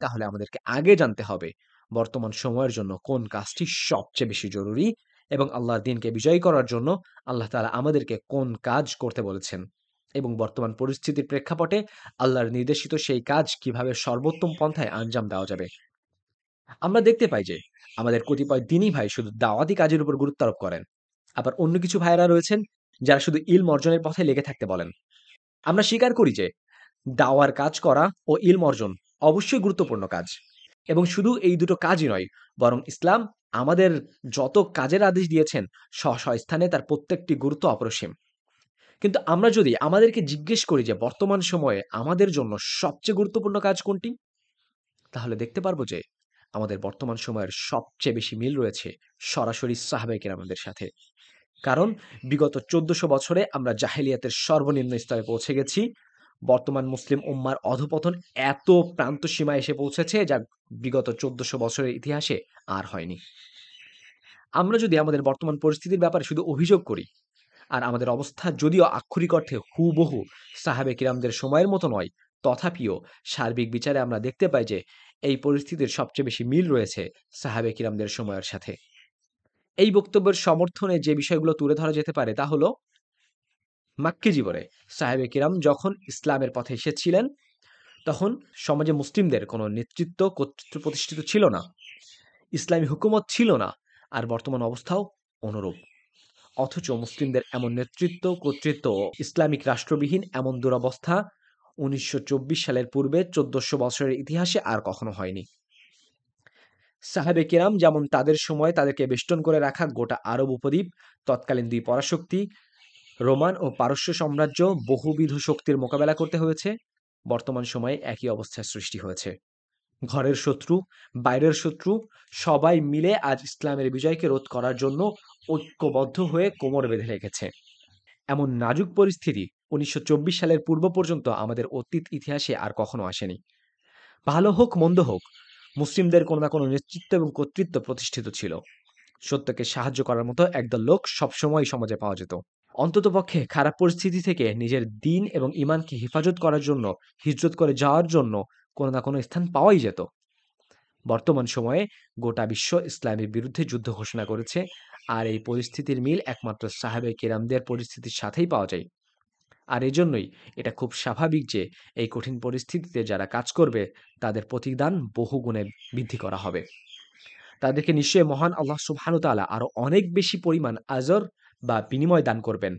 তাহলে আমাদেরকে আগে জানতে হবে বর্তমান সময়ের জন্য কোন কাজটি সবচেয়ে বেশি জরুরি এবং আল্লাহর দিনকে বিজয় করার জন্য আল্লাহ তালা আমাদেরকে কোন কাজ করতে বলেছেন এবং বর্তমান পরিস্থিতির প্রেক্ষাপটে আল্লাহর নির্দেশিত সেই কাজ কিভাবে সর্বোত্তম পন্থায় আঞ্জাম দেওয়া যাবে আমরা দেখতে পাই যে আমাদের কতিপয় দিনই ভাই শুধু দাওয়াতি কাজের উপর গুরুত্ব আরোপ করেন আবার অন্য কিছু ভাইয়েরা রয়েছেন যারা শুধু ইলম অর্জনের পথে লেগে থাকতে বলেন আমরা স্বীকার করি যে দাওয়ার কাজ করা ও ইলম অর্জন অবশ্যই গুরুত্বপূর্ণ কাজ এবং শুধু এই দুটো কাজই নয় বরং ইসলাম আমাদের যত কাজের আদেশ দিয়েছেন স্ব স্থানে তার প্রত্যেকটি গুরুত্ব অপরসীম কিন্তু আমরা যদি আমাদেরকে জিজ্ঞেস করি যে বর্তমান সময়ে আমাদের জন্য সবচেয়ে গুরুত্বপূর্ণ কাজ কোনটি তাহলে দেখতে পারবো যে আমাদের বর্তমান সময়ের সবচেয়ে বেশি মিল রয়েছে সরাসরি সাহাবেকের আমাদের সাথে কারণ বিগত চোদ্দশো বছরে আমরা জাহেলিয়াতের সর্বনিম্ন স্তরে পৌঁছে গেছি বর্তমান মুসলিম উম্মার অধপতন এত প্রান্ত সীমায় এসে পৌঁছেছে যা বিগত চোদ্দশো বছরের ইতিহাসে আর হয়নি আমরা যদি আমাদের বর্তমান পরিস্থিতির ব্যাপারে শুধু অভিযোগ করি আর আমাদের অবস্থা যদিও আক্ষরিক অর্থে হুবহু সাহাবে কিরামদের সময়ের মতো নয় তথাপিও সার্বিক বিচারে আমরা দেখতে পাই যে এই পরিস্থিতির সবচেয়ে বেশি মিল রয়েছে সাহাবে কিরামদের সময়ের সাথে এই বক্তব্যের সমর্থনে যে বিষয়গুলো তুলে ধরা যেতে পারে তা হলো মাক্কি জীবনে সাহেবে কিরাম যখন ইসলামের পথে এসেছিলেন তখন সমাজে মুসলিমদের কোনো নেতৃত্ব কর্তৃত্ব প্রতিষ্ঠিত ছিল না ইসলামী হুকুমত ছিল না আর বর্তমান অবস্থাও অনুরূপ অথচ মুসলিমদের এমন নেতৃত্ব কর্তৃত্ব ইসলামিক রাষ্ট্রবিহীন এমন দুরবস্থা উনিশশো সালের পূর্বে চোদ্দশো বছরের ইতিহাসে আর কখনো হয়নি সাহেবে কিরাম যেমন তাদের সময় তাদেরকে বেষ্টন করে রাখা গোটা আরব উপদ্বীপ তৎকালীন দুই পরাশক্তি রোমান ও পারস্য সাম্রাজ্য বহুবিধ শক্তির মোকাবেলা করতে হয়েছে বর্তমান সময়ে একই অবস্থার সৃষ্টি হয়েছে ঘরের শত্রু বাইরের শত্রু সবাই মিলে আজ ইসলামের বিজয়কে রোধ করার জন্য ঐক্যবদ্ধ হয়ে কোমর বেঁধে রেখেছে এমন নাজুক পরিস্থিতি উনিশশো সালের পূর্ব পর্যন্ত আমাদের অতীত ইতিহাসে আর কখনো আসেনি ভালো হোক মন্দ হোক মুসলিমদের কোনো না কোনো নেতৃত্ব এবং কর্তৃত্ব প্রতিষ্ঠিত ছিল সত্যকে সাহায্য করার মতো একদল লোক সবসময় সমাজে পাওয়া যেত অন্ততপক্ষে খারাপ পরিস্থিতি থেকে নিজের দিন এবং ইমানকে হেফাজত করার জন্য হিজরত করে যাওয়ার জন্য কোনো না কোনো স্থান পাওয়াই যেত বর্তমান সময়ে গোটা বিশ্ব ইসলামের বিরুদ্ধে যুদ্ধ ঘোষণা করেছে আর এই পরিস্থিতির মিল একমাত্র সাহাবে কেরামদের পরিস্থিতির সাথেই পাওয়া যায় আর এই জন্যই এটা খুব স্বাভাবিক যে এই কঠিন পরিস্থিতিতে যারা কাজ করবে তাদের প্রতিদান বহু গুণে বৃদ্ধি করা হবে তাদেরকে নিশ্চয়ই মহান আল্লাহ সুবহানু আরও অনেক বেশি পরিমাণ আজর বা বিনিময় দান করবেন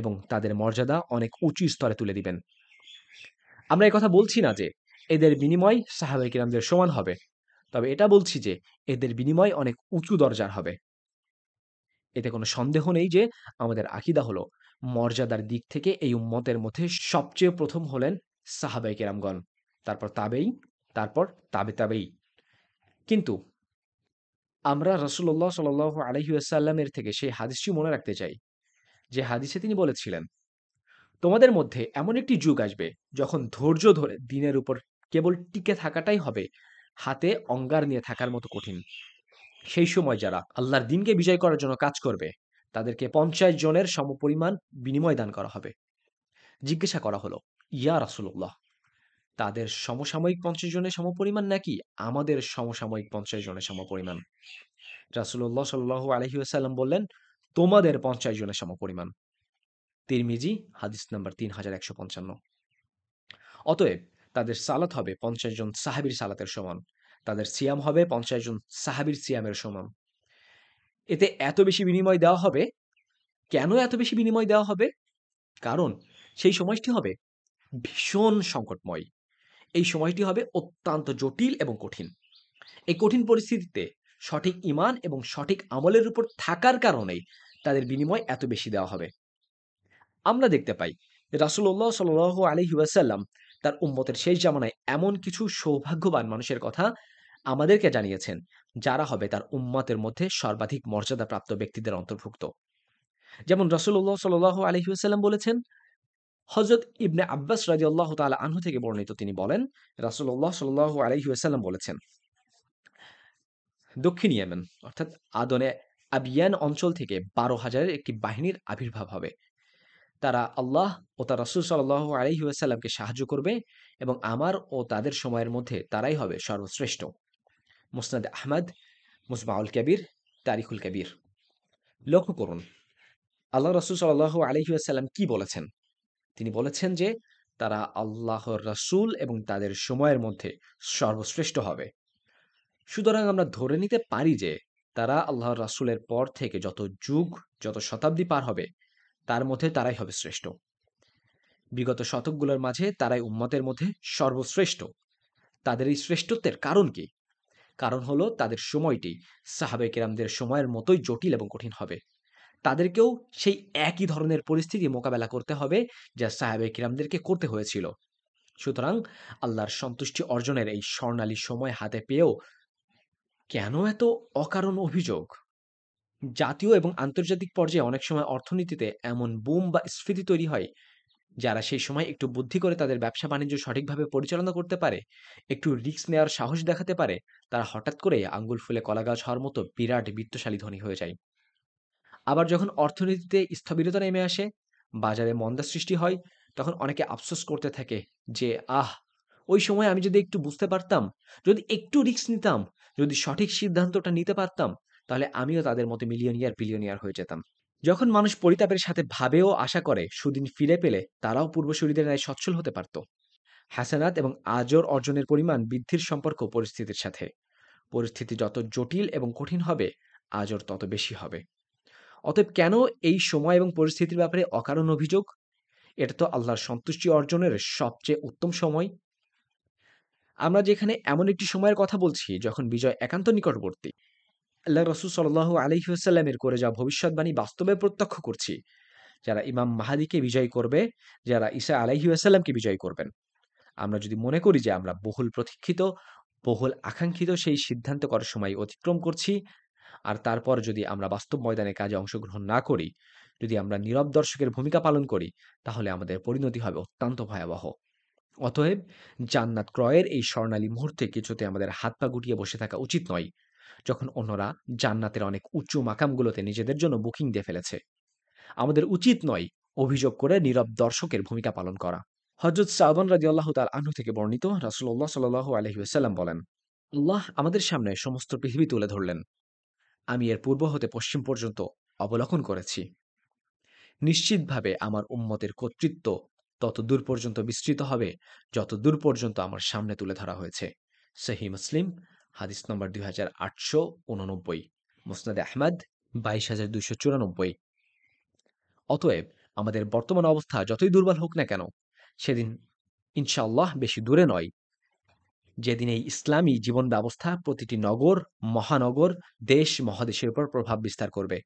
এবং তাদের মর্যাদা অনেক উঁচু স্তরে তুলে দিবেন আমরা কথা বলছি না যে এদের বিনিময় সাহাবাই কিরামদের সমান হবে তবে এটা বলছি যে এদের বিনিময় অনেক উঁচু দরজার হবে এতে কোনো সন্দেহ নেই যে আমাদের আকিদা হলো মর্যাদার দিক থেকে এই উম্মতের মধ্যে সবচেয়ে প্রথম হলেন সাহাবাই কেরামগণ তারপর তাবেই তারপর তাবে তাবেই কিন্তু আমরা রসুল্লাহ সাল আলহিউসাল্লামের থেকে সেই হাদিসটি মনে রাখতে চাই যে হাদিসে তিনি বলেছিলেন তোমাদের মধ্যে এমন একটি যুগ আসবে যখন ধৈর্য ধরে দিনের উপর কেবল টিকে থাকাটাই হবে হাতে অঙ্গার নিয়ে থাকার মতো কঠিন সেই সময় যারা আল্লাহর দিনকে বিজয় করার জন্য কাজ করবে তাদেরকে পঞ্চাশ জনের সমপরিমাণ বিনিময় দান করা হবে জিজ্ঞাসা করা হলো ইয়া রাসুল্লাহ তাদের সমসাময়িক পঞ্চাশ জনের সমপরিমাণ নাকি আমাদের সমসাময়িক পঞ্চাশ জনের সমপরিমাণ রাসুল্লাহ সাল্লাহ আলহিউসাল্লাম বললেন তোমাদের পঞ্চাশ জনের সমপরিমাণ তিরমিজি হাদিস নাম্বার তিন হাজার একশো পঞ্চান্ন অতএব তাদের সালাত হবে পঞ্চাশ জন সাহাবির সালাতের সমান তাদের সিয়াম হবে পঞ্চাশ জন সাহাবির সিয়ামের সমান এতে এত বেশি বিনিময় দেওয়া হবে কেন এত বেশি বিনিময় দেওয়া হবে কারণ সেই সময়টি হবে ভীষণ সংকটময় এই সময়টি হবে অত্যন্ত জটিল এবং কঠিন এই কঠিন পরিস্থিতিতে সঠিক ইমান এবং সঠিক আমলের উপর থাকার কারণেই তাদের বিনিময় এত বেশি দেওয়া হবে আমরা দেখতে পাই রাসুল্লাহ সাল আলহি ওয়াসাল্লাম তার উম্মতের শেষ জামানায় এমন কিছু সৌভাগ্যবান মানুষের কথা আমাদেরকে জানিয়েছেন যারা হবে তার উম্মতের মধ্যে সর্বাধিক মর্যাদাপ্রাপ্ত ব্যক্তিদের অন্তর্ভুক্ত যেমন রসুল্লাহ সাল আলহিউসাল্লাম বলেছেন হজরত ইবনে আব্বাস রাজি আল্লাহ তালা আনহু থেকে বর্ণিত তিনি বলেন রাসুল্লাহ সাল আলহি বলেছেন দক্ষিণ ইয়েমেন অর্থাৎ আদনে আবিয়ান অঞ্চল থেকে বারো হাজারের একটি বাহিনীর আবির্ভাব হবে তারা আল্লাহ ও তার রাসুল সাল্লাহ আলহি সাহায্য করবে এবং আমার ও তাদের সময়ের মধ্যে তারাই হবে সর্বশ্রেষ্ঠ মুসনাদ আহমদ মুসমাউল কাবির তারিকুল কাবির লক্ষ্য করুন আল্লাহ রসুল সাল্লাহ আলহি কি বলেছেন তিনি বলেছেন যে তারা আল্লাহর রাসুল এবং তাদের সময়ের মধ্যে সর্বশ্রেষ্ঠ হবে সুতরাং আমরা ধরে নিতে পারি যে তারা আল্লাহর রাসুলের পর থেকে যত যুগ যত শতাব্দী পার হবে তার মধ্যে তারাই হবে শ্রেষ্ঠ বিগত শতকগুলোর মাঝে তারাই উম্মতের মধ্যে সর্বশ্রেষ্ঠ তাদের এই শ্রেষ্ঠত্বের কারণ কি কারণ হলো তাদের সময়টি সাহাবে কেরামদের সময়ের মতোই জটিল এবং কঠিন হবে তাদেরকেও সেই একই ধরনের পরিস্থিতি মোকাবেলা করতে হবে যা সাহেবের কিরামদেরকে করতে হয়েছিল সুতরাং আল্লাহর সন্তুষ্টি অর্জনের এই স্বর্ণালী সময় হাতে পেয়েও কেন এত অকারণ অভিযোগ জাতীয় এবং আন্তর্জাতিক পর্যায়ে অনেক সময় অর্থনীতিতে এমন বুম বা স্ফীতি তৈরি হয় যারা সেই সময় একটু বুদ্ধি করে তাদের ব্যবসা বাণিজ্য সঠিকভাবে পরিচালনা করতে পারে একটু রিস্ক নেওয়ার সাহস দেখাতে পারে তারা হঠাৎ করে আঙ্গুল ফুলে কলা গাছ হওয়ার মতো বিরাট বিত্তশালী ধনী হয়ে যায় আবার যখন অর্থনীতিতে স্থবিরতা নেমে আসে বাজারে মন্দা সৃষ্টি হয় তখন অনেকে আফসোস করতে থাকে যে আহ ওই সময় আমি যদি একটু বুঝতে পারতাম যদি একটু রিক্স নিতাম যদি সঠিক সিদ্ধান্তটা নিতে পারতাম তাহলে আমিও তাদের মতো মিলিয়নিয়ার বিলিয়নিয়ার হয়ে যেতাম যখন মানুষ পরিতাপের সাথে ভাবেও আশা করে সুদিন ফিরে পেলে তারাও পূর্বশরীদের ন্যায় সচ্ছল হতে পারত হাসানাত এবং আজর অর্জনের পরিমাণ বৃদ্ধির সম্পর্ক পরিস্থিতির সাথে পরিস্থিতি যত জটিল এবং কঠিন হবে আজর তত বেশি হবে অতএব কেন এই সময় এবং পরিস্থিতির ব্যাপারে অকারণ অভিযোগ এটা তো আল্লাহর সন্তুষ্টি অর্জনের সবচেয়ে উত্তম সময় আমরা যেখানে এমন একটি সময়ের কথা বলছি যখন বিজয় একান্ত নিকটবর্তী আল্লাহ রসুল সাল্লাহ আলহিউসাল্লামের করে যা ভবিষ্যৎবাণী বাস্তবে প্রত্যক্ষ করছি যারা ইমাম মাহাদিকে বিজয় করবে যারা ঈসা আলহিহাস্লামকে বিজয় করবেন আমরা যদি মনে করি যে আমরা বহুল প্রতীক্ষিত বহুল আকাঙ্ক্ষিত সেই সিদ্ধান্ত করার সময় অতিক্রম করছি আর তারপর যদি আমরা বাস্তব ময়দানে কাজে অংশগ্রহণ না করি যদি আমরা নীরব দর্শকের ভূমিকা পালন করি তাহলে আমাদের পরিণতি হবে অত্যন্ত ভয়াবহ অতএব জান্নাত ক্রয়ের এই স্বর্ণালী মুহূর্তে কিছুতে আমাদের হাত পা গুটিয়ে বসে থাকা উচিত নয় যখন অন্যরা জান্নাতের অনেক উচ্চ মাকামগুলোতে নিজেদের জন্য বুকিং দিয়ে ফেলেছে আমাদের উচিত নয় অভিযোগ করে নীরব দর্শকের ভূমিকা পালন করা হজরত সাহবান রাজি আল্লাহ তাল আনহু থেকে বর্ণিত রাসুল্লাহ সাল্লাহ আলহিউসাল্লাম বলেন আল্লাহ আমাদের সামনে সমস্ত পৃথিবী তুলে ধরলেন আমি এর পূর্ব হতে পশ্চিম পর্যন্ত অবলোকন করেছি নিশ্চিতভাবে আমার উম্মতের কর্তৃত্ব তত দূর পর্যন্ত বিস্তৃত হবে যত দূর পর্যন্ত আমার সামনে তুলে ধরা হয়েছে সহি মুসলিম হাদিস নম্বর দুই হাজার আটশো উননব্বই মুসনাদ আহমদ বাইশ হাজার দুইশো চুরানব্বই অতএব আমাদের বর্তমান অবস্থা যতই দুর্বল হোক না কেন সেদিন ইনশাআল্লাহ বেশি দূরে নয় যেদিন এই ইসলামী জীবন ব্যবস্থা প্রতিটি নগর মহানগর দেশ মহাদেশের উপর প্রভাব বিস্তার করবে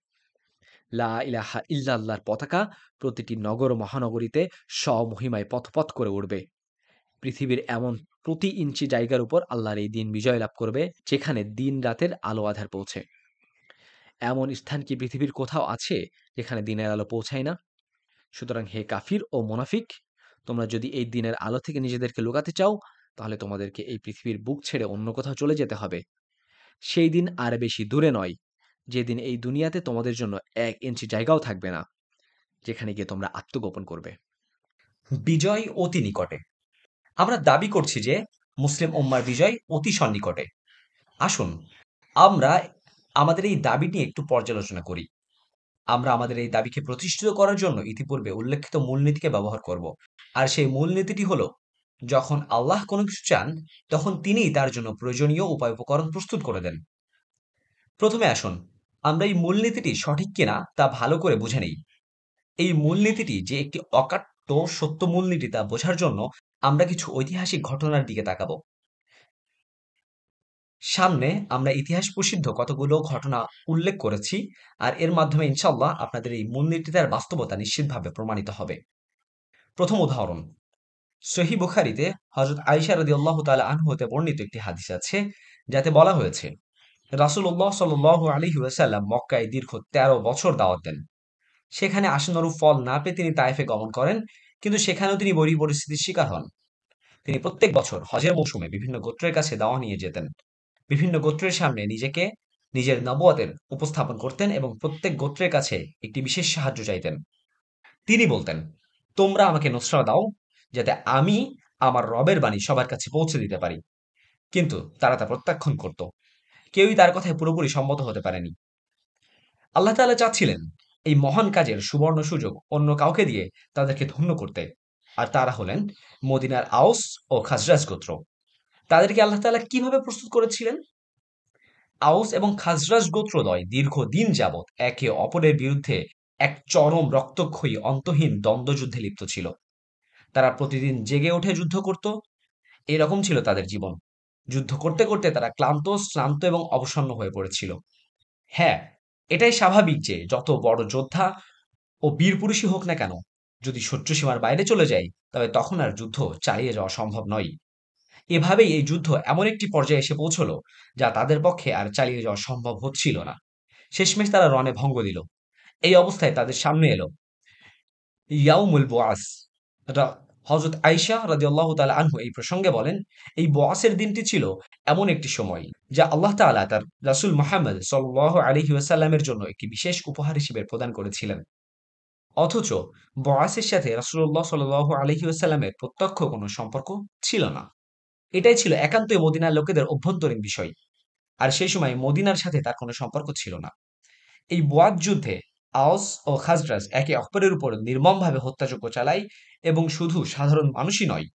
লা ইলাহা ইল্লাল্লাহর পতাকা প্রতিটি নগর মহানগরীতে স্বমহিমায় পথপথ করে উঠবে পৃথিবীর এমন প্রতি ইঞ্চি জায়গার উপর আল্লাহর এই দিন বিজয় লাভ করবে যেখানে দিন রাতের আলো আধার পৌঁছে এমন স্থান কি পৃথিবীর কোথাও আছে যেখানে দিনের আলো পৌঁছায় না সুতরাং হে কাফির ও মোনাফিক তোমরা যদি এই দিনের আলো থেকে নিজেদেরকে লুকাতে চাও তাহলে তোমাদেরকে এই পৃথিবীর বুক ছেড়ে অন্য কোথাও চলে যেতে হবে সেই দিন আর বেশি দূরে নয় যেদিন এই দুনিয়াতে তোমাদের জন্য এক ইঞ্চি জায়গাও থাকবে না যেখানে গিয়ে তোমরা আত্মগোপন করবে বিজয় অতি নিকটে আমরা দাবি করছি যে মুসলিম উম্মার বিজয় অতি সন্নিকটে আসুন আমরা আমাদের এই দাবি নিয়ে একটু পর্যালোচনা করি আমরা আমাদের এই দাবিকে প্রতিষ্ঠিত করার জন্য ইতিপূর্বে উল্লেখিত মূলনীতিকে ব্যবহার করব আর সেই মূলনীতিটি হলো যখন আল্লাহ কোনো কিছু চান তখন তিনিই তার জন্য প্রয়োজনীয় উপায় উপকরণ প্রস্তুত করে দেন প্রথমে আসুন আমরা এই মূলনীতিটি সঠিক কিনা তা ভালো করে বুঝে নেই এই মূলনীতিটি যে একটি অকাট্য সত্য মূলনীতি তা বোঝার জন্য আমরা কিছু ঐতিহাসিক ঘটনার দিকে তাকাবো সামনে আমরা ইতিহাস প্রসিদ্ধ কতগুলো ঘটনা উল্লেখ করেছি আর এর মাধ্যমে ইনশাল্লাহ আপনাদের এই মূলনীতিতার বাস্তবতা নিশ্চিতভাবে প্রমাণিত হবে প্রথম উদাহরণ সহি বুখারিতে হজরত আইসা রদি আল্লাহ তালা আনহু হতে বর্ণিত একটি হাদিস আছে যাতে বলা হয়েছে উল্লাহ সাল আলী ওয়াসাল্লাম মক্কায় দীর্ঘ তেরো বছর দাওয়াত দেন সেখানে আসন্নরূপ ফল না পেয়ে তিনি তায়েফে গমন করেন কিন্তু সেখানেও তিনি বৈরী পরিস্থিতির শিকার হন তিনি প্রত্যেক বছর হজের মৌসুমে বিভিন্ন গোত্রের কাছে দাওয়া নিয়ে যেতেন বিভিন্ন গোত্রের সামনে নিজেকে নিজের নবতের উপস্থাপন করতেন এবং প্রত্যেক গোত্রের কাছে একটি বিশেষ সাহায্য চাইতেন তিনি বলতেন তোমরা আমাকে নসরা দাও যাতে আমি আমার রবের বাণী সবার কাছে পৌঁছে দিতে পারি কিন্তু তারা তা প্রত্যাখ্যান করত কেউই তার কথায় পুরোপুরি সম্মত হতে পারেনি আল্লাহ তালা চাচ্ছিলেন এই মহান কাজের সুবর্ণ সুযোগ অন্য কাউকে দিয়ে তাদেরকে ধন্য করতে আর তারা হলেন মদিনার আউস ও খাজরাজ গোত্র তাদেরকে আল্লাহ তালা কিভাবে প্রস্তুত করেছিলেন আউস এবং খাজরাজ গোত্রদয় দীর্ঘদিন যাবৎ একে অপরের বিরুদ্ধে এক চরম রক্তক্ষয়ী অন্তহীন দ্বন্দ্বযুদ্ধে লিপ্ত ছিল তারা প্রতিদিন জেগে উঠে যুদ্ধ করত এরকম ছিল তাদের জীবন যুদ্ধ করতে করতে তারা ক্লান্ত শ্রান্ত এবং অবসন্ন হয়ে পড়েছিল হ্যাঁ এটাই স্বাভাবিক যে যত বড় যোদ্ধা ও বীর পুরুষই হোক না কেন যদি শত্রু সীমার বাইরে চলে যায় তবে তখন আর যুদ্ধ চালিয়ে যাওয়া সম্ভব নয় এভাবেই এই যুদ্ধ এমন একটি পর্যায়ে এসে পৌঁছলো যা তাদের পক্ষে আর চালিয়ে যাওয়া সম্ভব হচ্ছিল না শেষমেশ তারা রণে ভঙ্গ দিল এই অবস্থায় তাদের সামনে এলো ইয়াউমুল বোয়াস এটা হজরত আইসা রাজি আল্লাহ তাল আনহু এই প্রসঙ্গে বলেন এই বয়াসের দিনটি ছিল এমন একটি সময় যা আল্লাহ তালা তার রাসুল মোহাম্মদ সাল আলহি ওয়াসাল্লামের জন্য একটি বিশেষ উপহার হিসেবে প্রদান করেছিলেন অথচ বয়াসের সাথে রাসুল্লাহ সাল আলহি ওয়াসাল্লামের প্রত্যক্ষ কোনো সম্পর্ক ছিল না এটাই ছিল একান্তই মদিনার লোকেদের অভ্যন্তরীণ বিষয় আর সেই সময় মদিনার সাথে তার কোনো সম্পর্ক ছিল না এই বোয়াত যুদ্ধে আওস ও খাজরাজ একে অপরের উপর নির্মমভাবে হত্যাযোগ্য চালায় এবং শুধু সাধারণ মানুষই নয়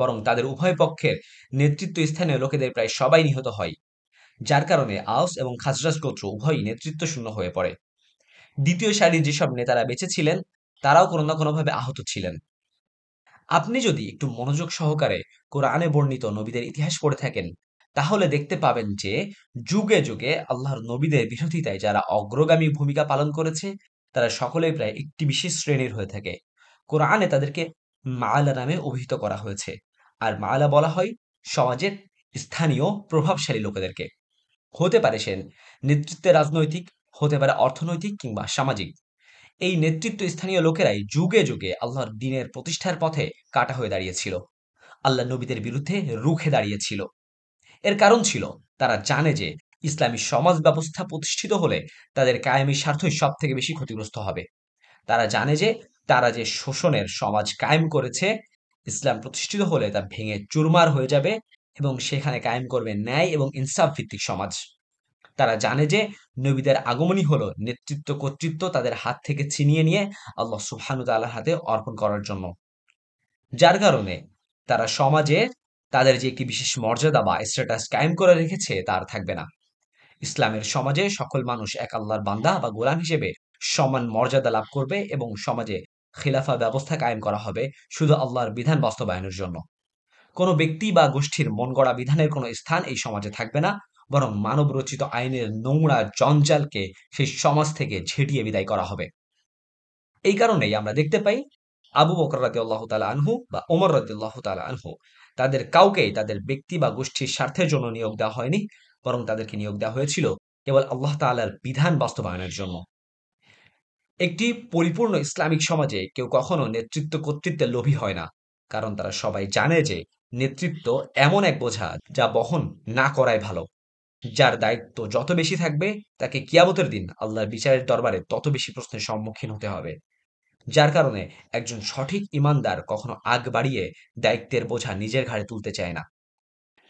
বরং তাদের উভয় পক্ষের নেতৃত্ব স্থানীয় লোকেদের প্রায় সবাই নিহত হয় যার কারণে আওস এবং খাজরাজ গোত্র উভয়ই নেতৃত্ব শূন্য হয়ে পড়ে দ্বিতীয় সারির যেসব নেতারা বেঁচে ছিলেন তারাও কোনো না কোনোভাবে আহত ছিলেন আপনি যদি একটু মনোযোগ সহকারে কোরআনে বর্ণিত নবীদের ইতিহাস পড়ে থাকেন তাহলে দেখতে পাবেন যে যুগে যুগে আল্লাহর নবীদের বিরোধিতায় যারা অগ্রগামী ভূমিকা পালন করেছে তারা সকলেই প্রায় একটি বিশেষ শ্রেণীর হয়ে থাকে কোরআনে তাদেরকে মালা নামে অভিহিত করা হয়েছে আর মালা বলা হয় সমাজের স্থানীয় প্রভাবশালী লোকেদেরকে হতে পারে সেন নেতৃত্বে রাজনৈতিক হতে পারে অর্থনৈতিক কিংবা সামাজিক এই নেতৃত্ব স্থানীয় লোকেরাই যুগে যুগে আল্লাহর দিনের প্রতিষ্ঠার পথে কাটা হয়ে দাঁড়িয়েছিল আল্লাহ নবীদের বিরুদ্ধে রুখে দাঁড়িয়েছিল এর কারণ ছিল তারা জানে যে ইসলামী সমাজ ব্যবস্থা প্রতিষ্ঠিত হলে তাদের কায়েমি স্বার্থই সব থেকে বেশি ক্ষতিগ্রস্ত হবে তারা জানে যে তারা যে শোষণের সমাজ কায়েম করেছে ইসলাম প্রতিষ্ঠিত হলে তা ভেঙে চুরমার হয়ে যাবে এবং সেখানে কায়েম করবে ন্যায় এবং ইনসাফ ভিত্তিক সমাজ তারা জানে যে নবীদের আগমনই হলো নেতৃত্ব কর্তৃত্ব তাদের হাত থেকে ছিনিয়ে নিয়ে আল্লাহ সুবহানু তাল্লাহ হাতে অর্পণ করার জন্য যার কারণে তারা সমাজে তাদের যে একটি বিশেষ মর্যাদা বা স্ট্যাটাস কায়েম করে রেখেছে তার থাকবে না ইসলামের সমাজে সকল মানুষ এক আল্লাহর বান্দা বা গোলাম হিসেবে সমান মর্যাদা লাভ করবে এবং সমাজে খিলাফা ব্যবস্থা কায়েম করা হবে শুধু আল্লাহর বিধান বাস্তবায়নের জন্য কোনো ব্যক্তি বা গোষ্ঠীর মন গড়া বিধানের কোনো স্থান এই সমাজে থাকবে না বরং মানব রচিত আইনের নোংরা জঞ্জালকে সেই সমাজ থেকে ঝেটিয়ে বিদায় করা হবে এই কারণেই আমরা দেখতে পাই আবু বকর রাতে আল্লাহ তালা আনহু বা ওমর রাতে আল্লাহ তালা আনহু তাদের কাউকেই তাদের ব্যক্তি বা গোষ্ঠীর স্বার্থের জন্য নিয়োগ দেওয়া হয়নি বরং তাদেরকে নিয়োগ দেওয়া হয়েছিল কেবল আল্লাহ তালার বিধান বাস্তবায়নের জন্য একটি পরিপূর্ণ ইসলামিক সমাজে কেউ কখনো নেতৃত্ব কর্তৃত্বের লোভী হয় না কারণ তারা সবাই জানে যে নেতৃত্ব এমন এক বোঝা যা বহন না করাই ভালো যার দায়িত্ব যত বেশি থাকবে তাকে কিয়াবতের দিন আল্লাহর বিচারের দরবারে তত বেশি প্রশ্নের সম্মুখীন হতে হবে যার কারণে একজন সঠিক ইমানদার কখনো আগ বাড়িয়ে দায়িত্বের বোঝা নিজের ঘাড়ে তুলতে চায় না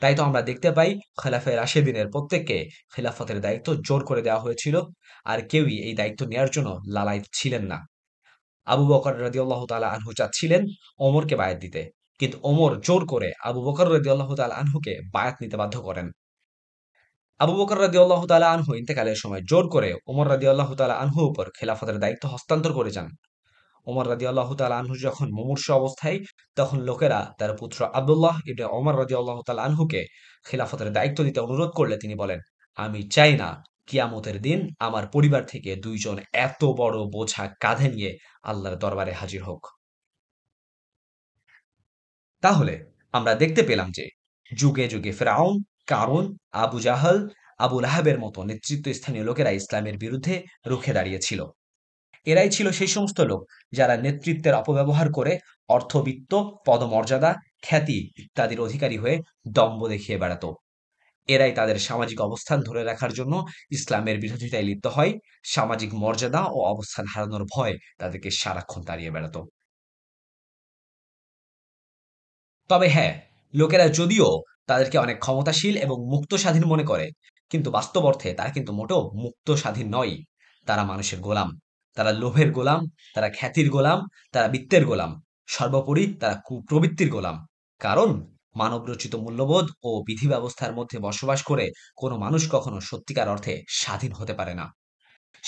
তাই তো আমরা দেখতে পাই খেলাফে রাশেদিনের প্রত্যেককে খেলাফতের দায়িত্ব জোর করে দেওয়া হয়েছিল আর কেউই এই দায়িত্ব নেওয়ার জন্য লালাই ছিলেন না আবু বকর রাজি আল্লাহ তালা আনহু চাচ্ছিলেন ওমরকে বায়াত দিতে কিন্তু ওমর জোর করে আবু বকর রাজি আল্লাহ তাল আনহুকে বায়াত নিতে বাধ্য করেন আবু বকর রাজি আল্লাহ তালা আনহু ইন্তেকালের সময় জোর করে ওমর রাজি আল্লাহ তালা আনহু উপর খেলাফতের দায়িত্ব হস্তান্তর করে যান ওমর রাজি আল্লাহ তাল আনহু যখন মুমূর্ষ অবস্থায় তখন লোকেরা তার পুত্র আবদুল্লাহ ইবনে ওমর রাজি আল্লাহ তাল আনহুকে খিলাফতের দায়িত্ব দিতে অনুরোধ করলে তিনি বলেন আমি চাই না কিয়ামতের দিন আমার পরিবার থেকে দুইজন এত বড় বোঝা কাঁধে নিয়ে আল্লাহর দরবারে হাজির হোক তাহলে আমরা দেখতে পেলাম যে যুগে যুগে ফেরাউন কারণ আবু জাহাল আবু রাহাবের মতো নেতৃত্ব স্থানীয় লোকেরা ইসলামের বিরুদ্ধে রুখে দাঁড়িয়েছিল এরাই ছিল সেই সমস্ত লোক যারা নেতৃত্বের অপব্যবহার করে অর্থবিত্ত পদমর্যাদা খ্যাতি ইত্যাদির অধিকারী হয়ে দম্ভ দেখিয়ে বেড়াতো এরাই তাদের সামাজিক অবস্থান ধরে রাখার জন্য ইসলামের বিরোধিতায় লিপ্ত হয় সামাজিক মর্যাদা ও অবস্থান হারানোর ভয় তাদেরকে সারাক্ষণ তাড়িয়ে বেড়াতো তবে হ্যাঁ লোকেরা যদিও তাদেরকে অনেক ক্ষমতাশীল এবং মুক্ত স্বাধীন মনে করে কিন্তু বাস্তব অর্থে তারা কিন্তু মোটেও মুক্ত স্বাধীন নয় তারা মানুষের গোলাম তারা লোভের গোলাম তারা খ্যাতির গোলাম তারা বৃত্তের গোলাম সর্বোপরি তারা কুপ্রবৃত্তির গোলাম কারণ মানবরচিত মূল্যবোধ ও বিধি ব্যবস্থার মধ্যে বসবাস করে কোনো মানুষ কখনো সত্যিকার অর্থে স্বাধীন হতে পারে না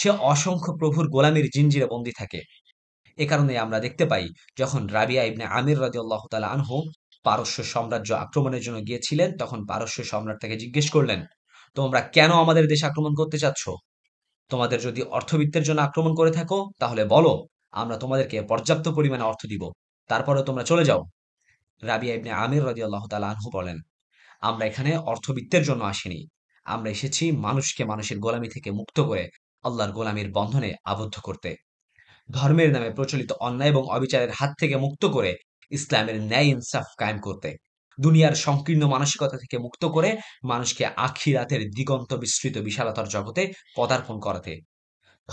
সে অসংখ্য প্রভুর গোলামির জিঞ্জিরে বন্দী থাকে এ কারণে আমরা দেখতে পাই যখন রাবিয়া ইবনে আমির রাজি আল্লাহ তালা আনহু পারস্য সাম্রাজ্য আক্রমণের জন্য গিয়েছিলেন তখন পারস্য সম্রাট তাকে জিজ্ঞেস করলেন তোমরা কেন আমাদের দেশ আক্রমণ করতে চাচ্ছ তোমাদের যদি অর্থবিত্তের জন্য আক্রমণ করে থাকো তাহলে বলো আমরা তোমাদেরকে পর্যাপ্ত পরিমাণে অর্থ দিব তারপরে তোমরা চলে যাও রাবিয়া ইবনে আমির রাজি আল্লাহ আনহু বলেন আমরা এখানে অর্থবিত্তের জন্য আসিনি আমরা এসেছি মানুষকে মানুষের গোলামি থেকে মুক্ত করে আল্লাহর গোলামির বন্ধনে আবদ্ধ করতে ধর্মের নামে প্রচলিত অন্যায় এবং অবিচারের হাত থেকে মুক্ত করে ইসলামের ন্যায় ইনসাফ কায়েম করতে দুনিয়ার সংকীর্ণ মানসিকতা থেকে মুক্ত করে মানুষকে আখিরাতের দিগন্ত বিস্তৃত বিশালতার জগতে পদার্পণ করাতে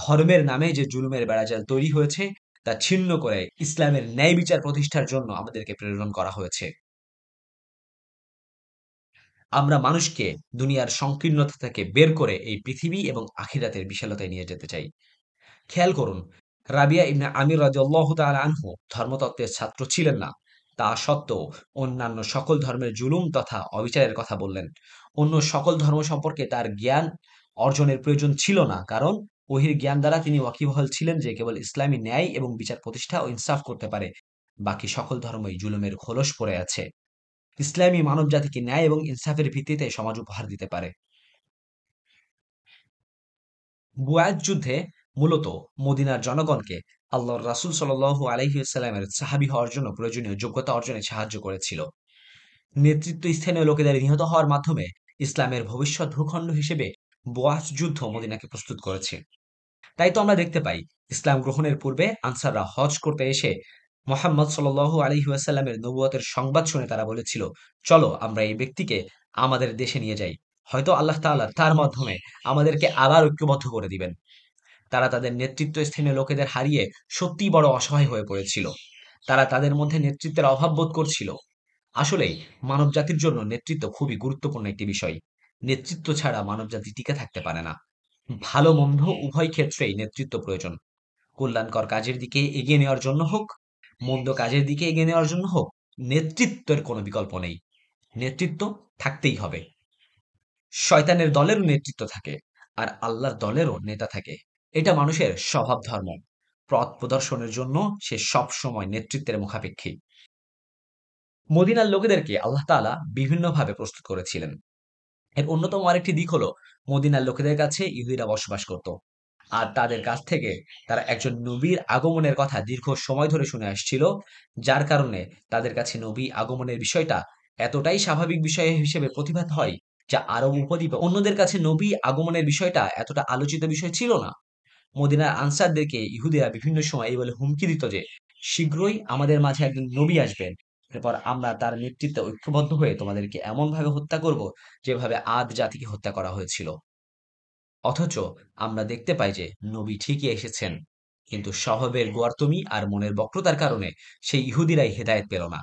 ধর্মের নামে যে জুলুমের বেড়াজাল তৈরি হয়েছে তা ছিন্ন করে ইসলামের ন্যায় বিচার প্রতিষ্ঠার জন্য আমাদেরকে প্রেরণ করা হয়েছে আমরা মানুষকে দুনিয়ার সংকীর্ণতা থেকে বের করে এই পৃথিবী এবং আখিরাতের বিশালতায় নিয়ে যেতে চাই খেয়াল করুন রাবিয়া ইমনা আমির রাজু আনহু ধর্মতত্ত্বের ছাত্র ছিলেন না তা সত্ত্বেও অন্যান্য সকল ধর্মের জুলুম তথা অবিচারের কথা বললেন অন্য সকল ধর্ম সম্পর্কে তার জ্ঞান অর্জনের প্রয়োজন ছিল না কারণ ওহির জ্ঞান দ্বারা তিনি ওয়াকিবহল ছিলেন যে কেবল ইসলামী ন্যায় এবং বিচার প্রতিষ্ঠা ও ইনসাফ করতে পারে বাকি সকল ধর্মই জুলুমের খোলস পড়ে আছে ইসলামী মানব জাতিকে ন্যায় এবং ইনসাফের ভিত্তিতে সমাজ উপহার দিতে পারে বুয়াজ যুদ্ধে মূলত মদিনার জনগণকে আল্লাহর রাসুল সাল আলহিউসালামের সাহাবি হওয়ার জন্য প্রয়োজনীয় যোগ্যতা অর্জনে সাহায্য করেছিল নেতৃত্ব স্থানীয় লোকেদের নিহত হওয়ার মাধ্যমে ইসলামের ভবিষ্যৎ ভূখণ্ড হিসেবে বোয়াস যুদ্ধ মদিনাকে প্রস্তুত করেছে তাই তো আমরা দেখতে পাই ইসলাম গ্রহণের পূর্বে আনসাররা হজ করতে এসে মোহাম্মদ সাল আলহিউসাল্লামের নবুয়তের সংবাদ শুনে তারা বলেছিল চলো আমরা এই ব্যক্তিকে আমাদের দেশে নিয়ে যাই হয়তো আল্লাহ তাল্লাহ তার মাধ্যমে আমাদেরকে আবার ঐক্যবদ্ধ করে দিবেন তারা তাদের নেতৃত্বস্থানীয় লোকেদের হারিয়ে সত্যিই বড় অসহায় হয়ে পড়েছিল তারা তাদের মধ্যে নেতৃত্বের অভাব বোধ করছিল আসলেই জাতির জন্য নেতৃত্ব খুবই গুরুত্বপূর্ণ একটি বিষয় নেতৃত্ব ছাড়া জাতি টিকে থাকতে পারে না ভালো মন্দ উভয় ক্ষেত্রেই নেতৃত্ব প্রয়োজন কল্যাণকর কাজের দিকে এগিয়ে নেওয়ার জন্য হোক মন্দ কাজের দিকে এগিয়ে নেওয়ার জন্য হোক নেতৃত্বের কোনো বিকল্প নেই নেতৃত্ব থাকতেই হবে শয়তানের দলেরও নেতৃত্ব থাকে আর আল্লাহর দলেরও নেতা থাকে এটা মানুষের স্বভাব ধর্ম পথ প্রদর্শনের জন্য সে সব সময় নেতৃত্বের মুখাপেক্ষী মদিনার লোকেদেরকে আল্লাহ তালা বিভিন্নভাবে প্রস্তুত করেছিলেন এর অন্যতম আরেকটি দিক হলো মদিনার লোকেদের কাছে ইহুদিরা বসবাস করত আর তাদের কাছ থেকে তারা একজন নবীর আগমনের কথা দীর্ঘ সময় ধরে শুনে আসছিল যার কারণে তাদের কাছে নবী আগমনের বিষয়টা এতটাই স্বাভাবিক বিষয় হিসেবে প্রতিভাত হয় যা আরব উপদ্বীপে অন্যদের কাছে নবী আগমনের বিষয়টা এতটা আলোচিত বিষয় ছিল না মদিনার আনসারদেরকে ইহুদিরা বিভিন্ন সময় এই বলে হুমকি দিত যে শীঘ্রই আমাদের মাঝে একজন নবী আসবেন এরপর আমরা তার নেতৃত্বে ঐক্যবদ্ধ হয়ে তোমাদেরকে এমনভাবে হত্যা করব যেভাবে আদ জাতিকে হত্যা করা হয়েছিল অথচ আমরা দেখতে পাই যে নবী ঠিকই এসেছেন কিন্তু স্বভাবের গোয়ার্তমি আর মনের বক্রতার কারণে সেই ইহুদিরাই হেদায়ত পেল না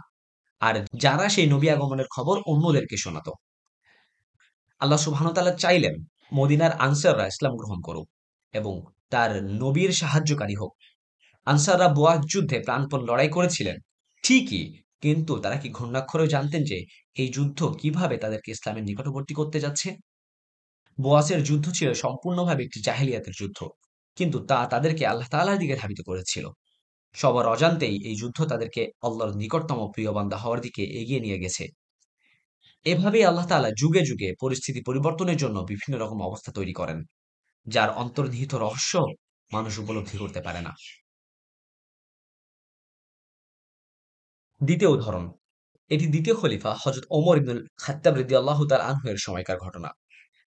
আর যারা সেই নবী আগমনের খবর অন্যদেরকে শোনাত আল্লাহ সুবাহতাল্লাহ চাইলেন মদিনার আনসাররা ইসলাম গ্রহণ করুক এবং তার নবীর সাহায্যকারী হোক আনসাররা বোয়াক যুদ্ধে প্রাণপণ লড়াই করেছিলেন ঠিকই কিন্তু তারা কি ঘূর্ণাক্ষরেও জানতেন যে এই যুদ্ধ কিভাবে তাদেরকে ইসলামের নিকটবর্তী করতে যাচ্ছে বোয়াসের যুদ্ধ ছিল সম্পূর্ণভাবে একটি জাহেলিয়াতের যুদ্ধ কিন্তু তা তাদেরকে আল্লাহ তালার দিকে ধাবিত করেছিল সবার অজান্তেই এই যুদ্ধ তাদেরকে আল্লাহর নিকটতম প্রিয় বান্দা হওয়ার দিকে এগিয়ে নিয়ে গেছে এভাবেই আল্লাহ তালা যুগে যুগে পরিস্থিতি পরিবর্তনের জন্য বিভিন্ন রকম অবস্থা তৈরি করেন যার অন্তর্নিহিত রহস্য মানুষ উপলব্ধি করতে পারে না দ্বিতীয় উদাহরণ এটি দ্বিতীয় খলিফা হজরত ওমর ইবনুল খাত্তাব রিদি আল্লাহ তার আনহের সময়কার ঘটনা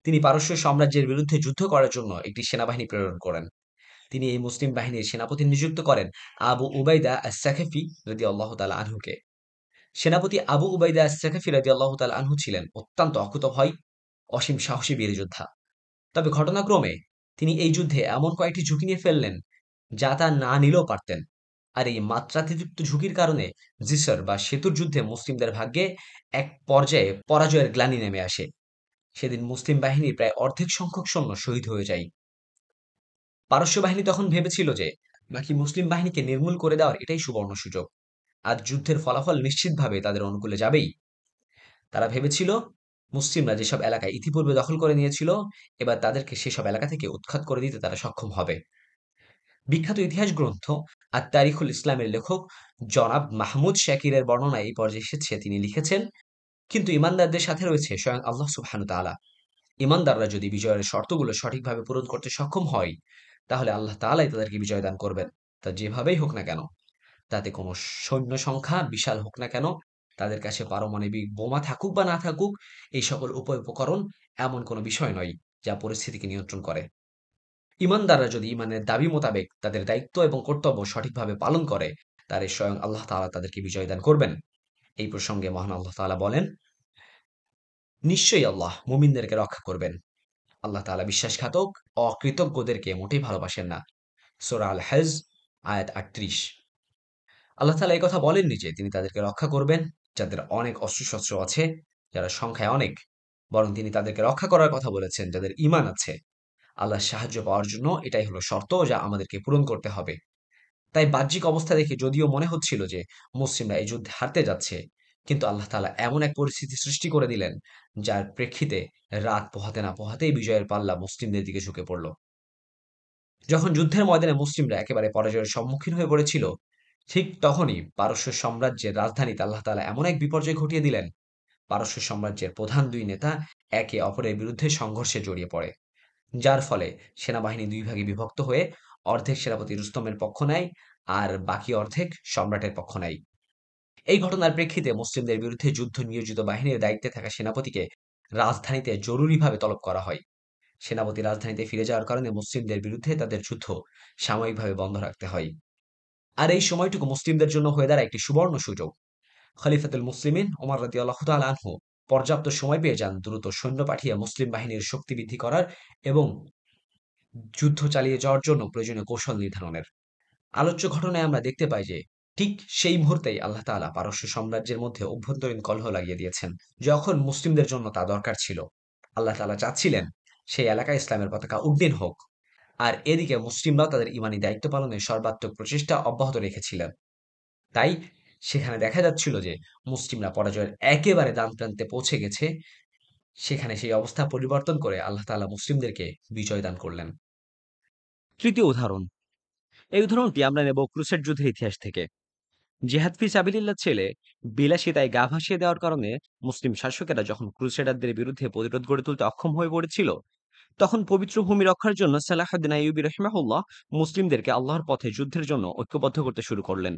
তিনি পারস্য সাম্রাজ্যের বিরুদ্ধে যুদ্ধ করার জন্য একটি সেনাবাহিনী প্রেরণ করেন তিনি এই মুসলিম বাহিনীর সেনাপতি নিযুক্ত করেন আবু উবাইদা সেখেফি রদি আল্লাহ তাল আনহুকে সেনাপতি আবু উবাইদা সেখেফি রদি আল্লাহ তাল আনহু ছিলেন অত্যন্ত অকুত হয় অসীম সাহসী বীর যোদ্ধা তবে ঘটনাক্রমে তিনি এই যুদ্ধে এমন কয়েকটি ঝুঁকি নিয়ে ফেললেন যা তা না নিলেও পারতেন আর এই মাত্রাতিযুক্ত ঝুঁকির কারণে জিসর বা সেতুর যুদ্ধে মুসলিমদের ভাগ্যে এক পর্যায়ে পরাজয়ের গ্লানি নেমে আসে সেদিন মুসলিম বাহিনীর প্রায় অর্ধেক সংখ্যক সৈন্য শহীদ হয়ে যায় পারস্য বাহিনী তখন ভেবেছিল যে বাকি মুসলিম বাহিনীকে নির্মূল করে দেওয়ার এটাই সুবর্ণ সুযোগ আর যুদ্ধের ফলাফল নিশ্চিতভাবে তাদের অনুকূলে যাবেই তারা ভেবেছিল মুসলিমরা যেসব এলাকায় ইতিপূর্বে দখল করে নিয়েছিল এবার তাদেরকে সেসব এলাকা থেকে উৎখাত করে দিতে তারা সক্ষম হবে বিখ্যাত ইতিহাস গ্রন্থ আর তারিখুল ইসলামের লেখক জনাব মাহমুদ শাকিরের বর্ণনায় এই পর্যায়ে এসেছে তিনি লিখেছেন কিন্তু ইমানদারদের সাথে রয়েছে স্বয়ং আল্লাহ সুহানু তালা ইমানদাররা যদি বিজয়ের শর্তগুলো সঠিকভাবে পূরণ করতে সক্ষম হয় তাহলে আল্লাহ তালাই তাদেরকে বিজয় দান করবেন তা যেভাবেই হোক না কেন তাতে কোনো সৈন্য সংখ্যা বিশাল হোক না কেন তাদের কাছে পারমাণবিক বোমা থাকুক বা না থাকুক এই সকল উপায় উপকরণ এমন কোনো বিষয় নয় যা পরিস্থিতিকে নিয়ন্ত্রণ করে ইমানদাররা যদি ইমানের দাবি মোতাবেক তাদের দায়িত্ব এবং কর্তব্য সঠিকভাবে পালন করে তারে স্বয়ং আল্লাহ তালা তাদেরকে বিজয় দান করবেন এই প্রসঙ্গে মহান আল্লাহ তালা বলেন নিশ্চয়ই আল্লাহ মুমিনদেরকে রক্ষা করবেন আল্লাহ তালা বিশ্বাসঘাতক অকৃতজ্ঞদেরকে মোটেই ভালোবাসেন না সোরা আল হেজ আয়াত আটত্রিশ আল্লাহ তালা এই কথা বলেননি যে তিনি তাদেরকে রক্ষা করবেন যাদের অনেক অস্ত্রশস্ত্র আছে যারা সংখ্যায় অনেক বরং তিনি তাদেরকে রক্ষা করার কথা বলেছেন যাদের ইমান আছে আল্লাহর সাহায্য পাওয়ার জন্য এটাই হলো শর্ত যা আমাদেরকে পূরণ করতে হবে তাই বাহ্যিক অবস্থা দেখে যদিও মনে হচ্ছিল যে মুসলিমরা এই যুদ্ধে হারতে যাচ্ছে কিন্তু আল্লাহ তালা এমন এক পরিস্থিতি সৃষ্টি করে দিলেন যার প্রেক্ষিতে রাত পোহাতে না পোহাতেই বিজয়ের পাল্লা মুসলিমদের দিকে ঝুঁকে পড়ল যখন যুদ্ধের ময়দানে মুসলিমরা একেবারে পরাজয়ের সম্মুখীন হয়ে পড়েছিল ঠিক তখনই পারস্য সাম্রাজ্যের রাজধানীতে আল্লাহ তালা এমন এক বিপর্যয় ঘটিয়ে দিলেন পারস্য সাম্রাজ্যের প্রধান দুই নেতা একে অপরের বিরুদ্ধে সংঘর্ষে জড়িয়ে পড়ে যার ফলে সেনাবাহিনী দুই ভাগে বিভক্ত হয়ে অর্ধেক সেনাপতি রুস্তমের পক্ষ নেয় আর বাকি অর্ধেক সম্রাটের পক্ষ নেয় এই ঘটনার প্রেক্ষিতে মুসলিমদের বিরুদ্ধে যুদ্ধ নিয়োজিত বাহিনীর দায়িত্বে থাকা সেনাপতিকে রাজধানীতে জরুরিভাবে তলব করা হয় সেনাপতি রাজধানীতে ফিরে যাওয়ার কারণে মুসলিমদের বিরুদ্ধে তাদের যুদ্ধ সাময়িকভাবে বন্ধ রাখতে হয় আর এই সময়টুকু মুসলিমদের জন্য হয়ে দাঁড়ায় একটি সুবর্ণ সুযোগ খলিফাতুল মুসলিমিন ওমর রাতি আল্লাহ আনহু পর্যাপ্ত সময় পেয়ে যান দ্রুত সৈন্য পাঠিয়ে মুসলিম বাহিনীর শক্তি বৃদ্ধি করার এবং যুদ্ধ চালিয়ে যাওয়ার জন্য প্রয়োজনীয় কৌশল নির্ধারণের আলোচ্য ঘটনায় আমরা দেখতে পাই যে ঠিক সেই মুহূর্তেই আল্লাহ তালা পারস্য সাম্রাজ্যের মধ্যে অভ্যন্তরীণ কলহ লাগিয়ে দিয়েছেন যখন মুসলিমদের জন্য তা দরকার ছিল আল্লাহ তালা চাচ্ছিলেন সেই এলাকায় ইসলামের পতাকা উড্ডীন হোক আর এদিকে মুসলিমরাও তাদের ইমানি দায়িত্ব পালনে সর্বাত্মক প্রচেষ্টা অব্যাহত রেখেছিলেন তাই সেখানে দেখা যাচ্ছিল যে মুসলিমরা পরাজয়ের একেবারে দান প্রান্তে পৌঁছে গেছে সেখানে সেই অবস্থা পরিবর্তন করে আল্লাহ তালা মুসলিমদেরকে বিজয় দান করলেন তৃতীয় উদাহরণ এই উদাহরণটি আমরা নেব ক্রুসের যুদ্ধের ইতিহাস থেকে জেহাদ ফি সাবিলিল্লার ছেলে বিলাসিতায় গা ভাসিয়ে দেওয়ার কারণে মুসলিম শাসকেরা যখন ক্রুসেডারদের বিরুদ্ধে প্রতিরোধ গড়ে তুলতে অক্ষম হয়ে পড়েছিল তখন পবিত্র ভূমি রক্ষার জন্য সালাহদ্দিন আইবি রহমাহুল্লাহ মুসলিমদেরকে আল্লাহর পথে যুদ্ধের জন্য ঐক্যবদ্ধ করতে শুরু করলেন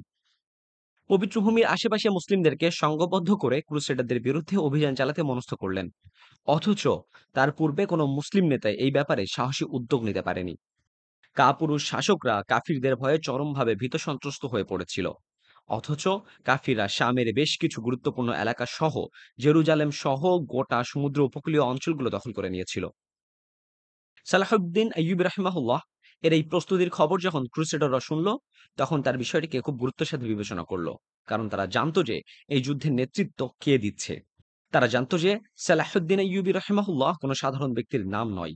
পবিত্র ভূমির আশেপাশে মুসলিমদেরকে সংঘবদ্ধ করে ক্রুসেডারদের বিরুদ্ধে অভিযান চালাতে মনস্থ করলেন অথচ তার পূর্বে কোনো মুসলিম নেতা এই ব্যাপারে সাহসী উদ্যোগ নিতে পারেনি কাপুরুষ শাসকরা কাফিরদের ভয়ে চরমভাবে ভীত সন্ত্রস্ত হয়ে পড়েছিল অথচ কাফিররা শামের বেশ কিছু গুরুত্বপূর্ণ এলাকা সহ জেরুজালেম সহ গোটা সমুদ্র উপকূলীয় অঞ্চলগুলো দখল করে নিয়েছিল সালাহুদ্দিন আইয়ুব রাহিমাহুল্লাহ এর এই প্রস্তুতির খবর যখন ক্রুসেডাররা শুনল তখন তার বিষয়টিকে খুব গুরুত্বের সাথে বিবেচনা করলো কারণ তারা জানতো যে এই যুদ্ধের নেতৃত্ব কে দিচ্ছে তারা জানতো যে সালাহউদ্দিন আইব রহমাহুল্লাহ কোনো সাধারণ ব্যক্তির নাম নয়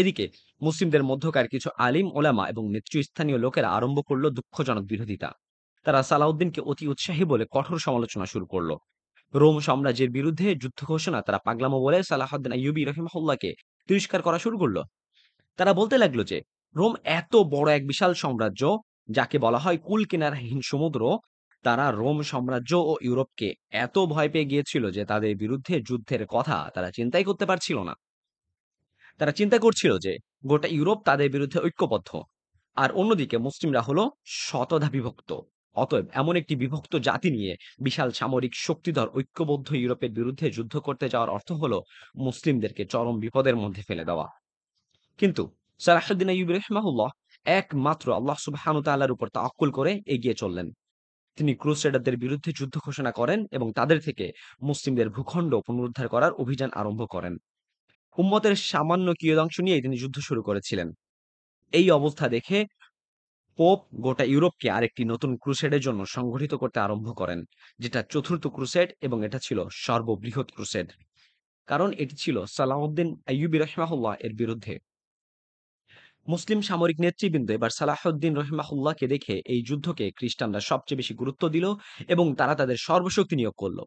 এদিকে মুসলিমদের মধ্যকার কিছু আলিম ওলামা এবং নেতৃস্থানীয় লোকেরা আরম্ভ করলো দুঃখজনক বিরোধিতা তারা সালাউদ্দিনকে অতি উৎসাহী বলে কঠোর সমালোচনা শুরু করলো রোম সাম্রাজ্যের বিরুদ্ধে যুদ্ধ ঘোষণা তারা পাগলামো বলে সালাহদ্দিন আইয়ুবি রহিমহল্লাকে তিরস্কার করা শুরু করলো তারা বলতে লাগলো যে রোম এত বড় এক বিশাল সাম্রাজ্য যাকে বলা হয় কুল কিনার হীন সমুদ্র তারা রোম সাম্রাজ্য ও ইউরোপকে এত ভয় পেয়ে গিয়েছিল যে তাদের বিরুদ্ধে যুদ্ধের কথা তারা চিন্তাই করতে পারছিল না তারা চিন্তা করছিল যে গোটা ইউরোপ তাদের বিরুদ্ধে ঐক্যবদ্ধ আর অন্যদিকে মুসলিমরা হলো শতধা বিভক্ত অতএব এমন একটি বিভক্ত জাতি নিয়ে বিশাল সামরিক শক্তিধর ঐক্যবদ্ধ ইউরোপের বিরুদ্ধে যুদ্ধ করতে যাওয়ার অর্থ হলো মুসলিমদেরকে চরম বিপদের মধ্যে ফেলে দেওয়া কিন্তু সারাহদ্দিন আইব রহমাহুল্লাহ একমাত্র আল্লাহ সুবাহানু তাল্লার উপর তাক্কুল করে এগিয়ে চললেন তিনি ক্রুসেডারদের বিরুদ্ধে যুদ্ধ ঘোষণা করেন এবং তাদের থেকে মুসলিমদের ভূখণ্ড পুনরুদ্ধার করার অভিযান আরম্ভ করেন উম্মতের সামান্য কিয়দাংশ নিয়েই তিনি যুদ্ধ শুরু করেছিলেন এই অবস্থা দেখে পোপ গোটা ইউরোপকে আরেকটি নতুন ক্রুসেডের জন্য সংগঠিত করতে আরম্ভ করেন যেটা চতুর্থ ক্রুসেড এবং এটা ছিল সর্ববৃহৎ ক্রুসেড কারণ এটি ছিল সালাহউদ্দিন আইয়ুবি রহমাহুল্লাহ এর বিরুদ্ধে মুসলিম সামরিক নেতৃবৃন্দ এবার সালাহউদ্দিন রহমাহুল্লাহকে দেখে এই যুদ্ধকে খ্রিস্টানরা সবচেয়ে বেশি গুরুত্ব দিল এবং তারা তাদের সর্বশক্তি নিয়োগ করল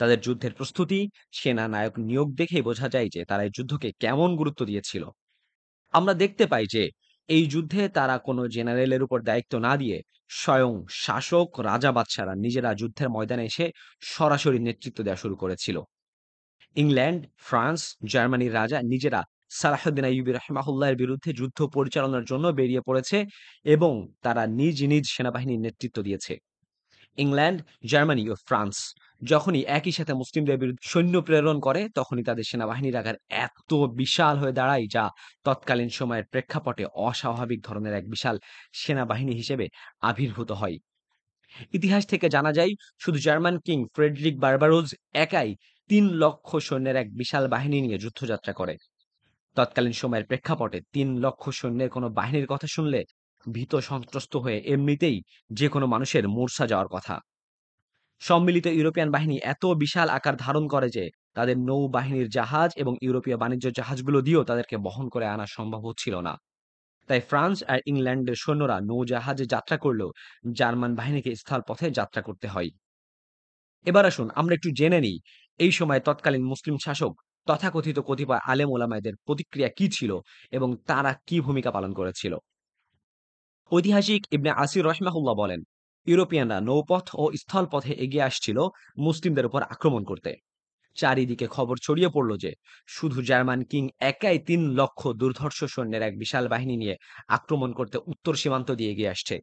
তাদের যুদ্ধের প্রস্তুতি সেনা নায়ক নিয়োগ দেখে বোঝা যায় যে তারা এই যুদ্ধকে কেমন গুরুত্ব দিয়েছিল আমরা দেখতে পাই যে এই যুদ্ধে তারা কোনো জেনারেলের উপর দায়িত্ব না দিয়ে স্বয়ং শাসক রাজা বাদশারা নিজেরা যুদ্ধের ময়দানে এসে সরাসরি নেতৃত্ব দেওয়া শুরু করেছিল ইংল্যান্ড ফ্রান্স জার্মানির রাজা নিজেরা সালাহদ্দিন আইবি রহমাহুল্লাহর বিরুদ্ধে যুদ্ধ পরিচালনার জন্য বেরিয়ে পড়েছে এবং তারা নিজ নিজ সেনাবাহিনীর নেতৃত্ব দিয়েছে ইংল্যান্ড জার্মানি ও ফ্রান্স যখনই একই সাথে মুসলিমদের বিরুদ্ধে সৈন্য প্রেরণ করে তখনই তাদের সেনাবাহিনীর আকার এত বিশাল হয়ে দাঁড়ায় যা তৎকালীন সময়ের প্রেক্ষাপটে অস্বাভাবিক ধরনের এক বিশাল সেনাবাহিনী হিসেবে আবির্ভূত হয় ইতিহাস থেকে জানা যায় শুধু জার্মান কিং ফ্রেডরিক বার্বারোজ একাই তিন লক্ষ সৈন্যের এক বিশাল বাহিনী নিয়ে যুদ্ধযাত্রা করে তৎকালীন সময়ের প্রেক্ষাপটে তিন লক্ষ সৈন্যের কোনো বাহিনীর কথা শুনলে ভীত সন্ত্রস্ত হয়ে এমনিতেই যে কোনো মানুষের মূর্ছা যাওয়ার কথা সম্মিলিত ইউরোপিয়ান বাহিনী এত বিশাল আকার ধারণ করে যে তাদের নৌবাহিনীর জাহাজ এবং ইউরোপীয় বাণিজ্য জাহাজগুলো দিয়েও তাদেরকে বহন করে আনা সম্ভব হচ্ছিল না তাই ফ্রান্স আর ইংল্যান্ডের সৈন্যরা নৌজাহাজে যাত্রা করলেও জার্মান বাহিনীকে স্থল পথে যাত্রা করতে হয় এবার আসুন আমরা একটু জেনে নিই এই সময় তৎকালীন মুসলিম শাসক তথাকথিত কতিপয় আলেম ওলামায়দের প্রতিক্রিয়া কি ছিল এবং তারা কি ভূমিকা পালন করেছিল ঐতিহাসিক ইবনে আসির রহমাহুল্লাহ বলেন ইউরোপিয়ানরা নৌপথ ও স্থলপথে এগিয়ে আসছিল মুসলিমদের উপর আক্রমণ করতে চারিদিকে খবর ছড়িয়ে পড়ল যে শুধু জার্মান কিং একাই তিন লক্ষ দুর্ধর্ষ সৈন্যের এক বিশাল বাহিনী নিয়ে আক্রমণ করতে উত্তর সীমান্ত দিয়ে এগিয়ে আসছে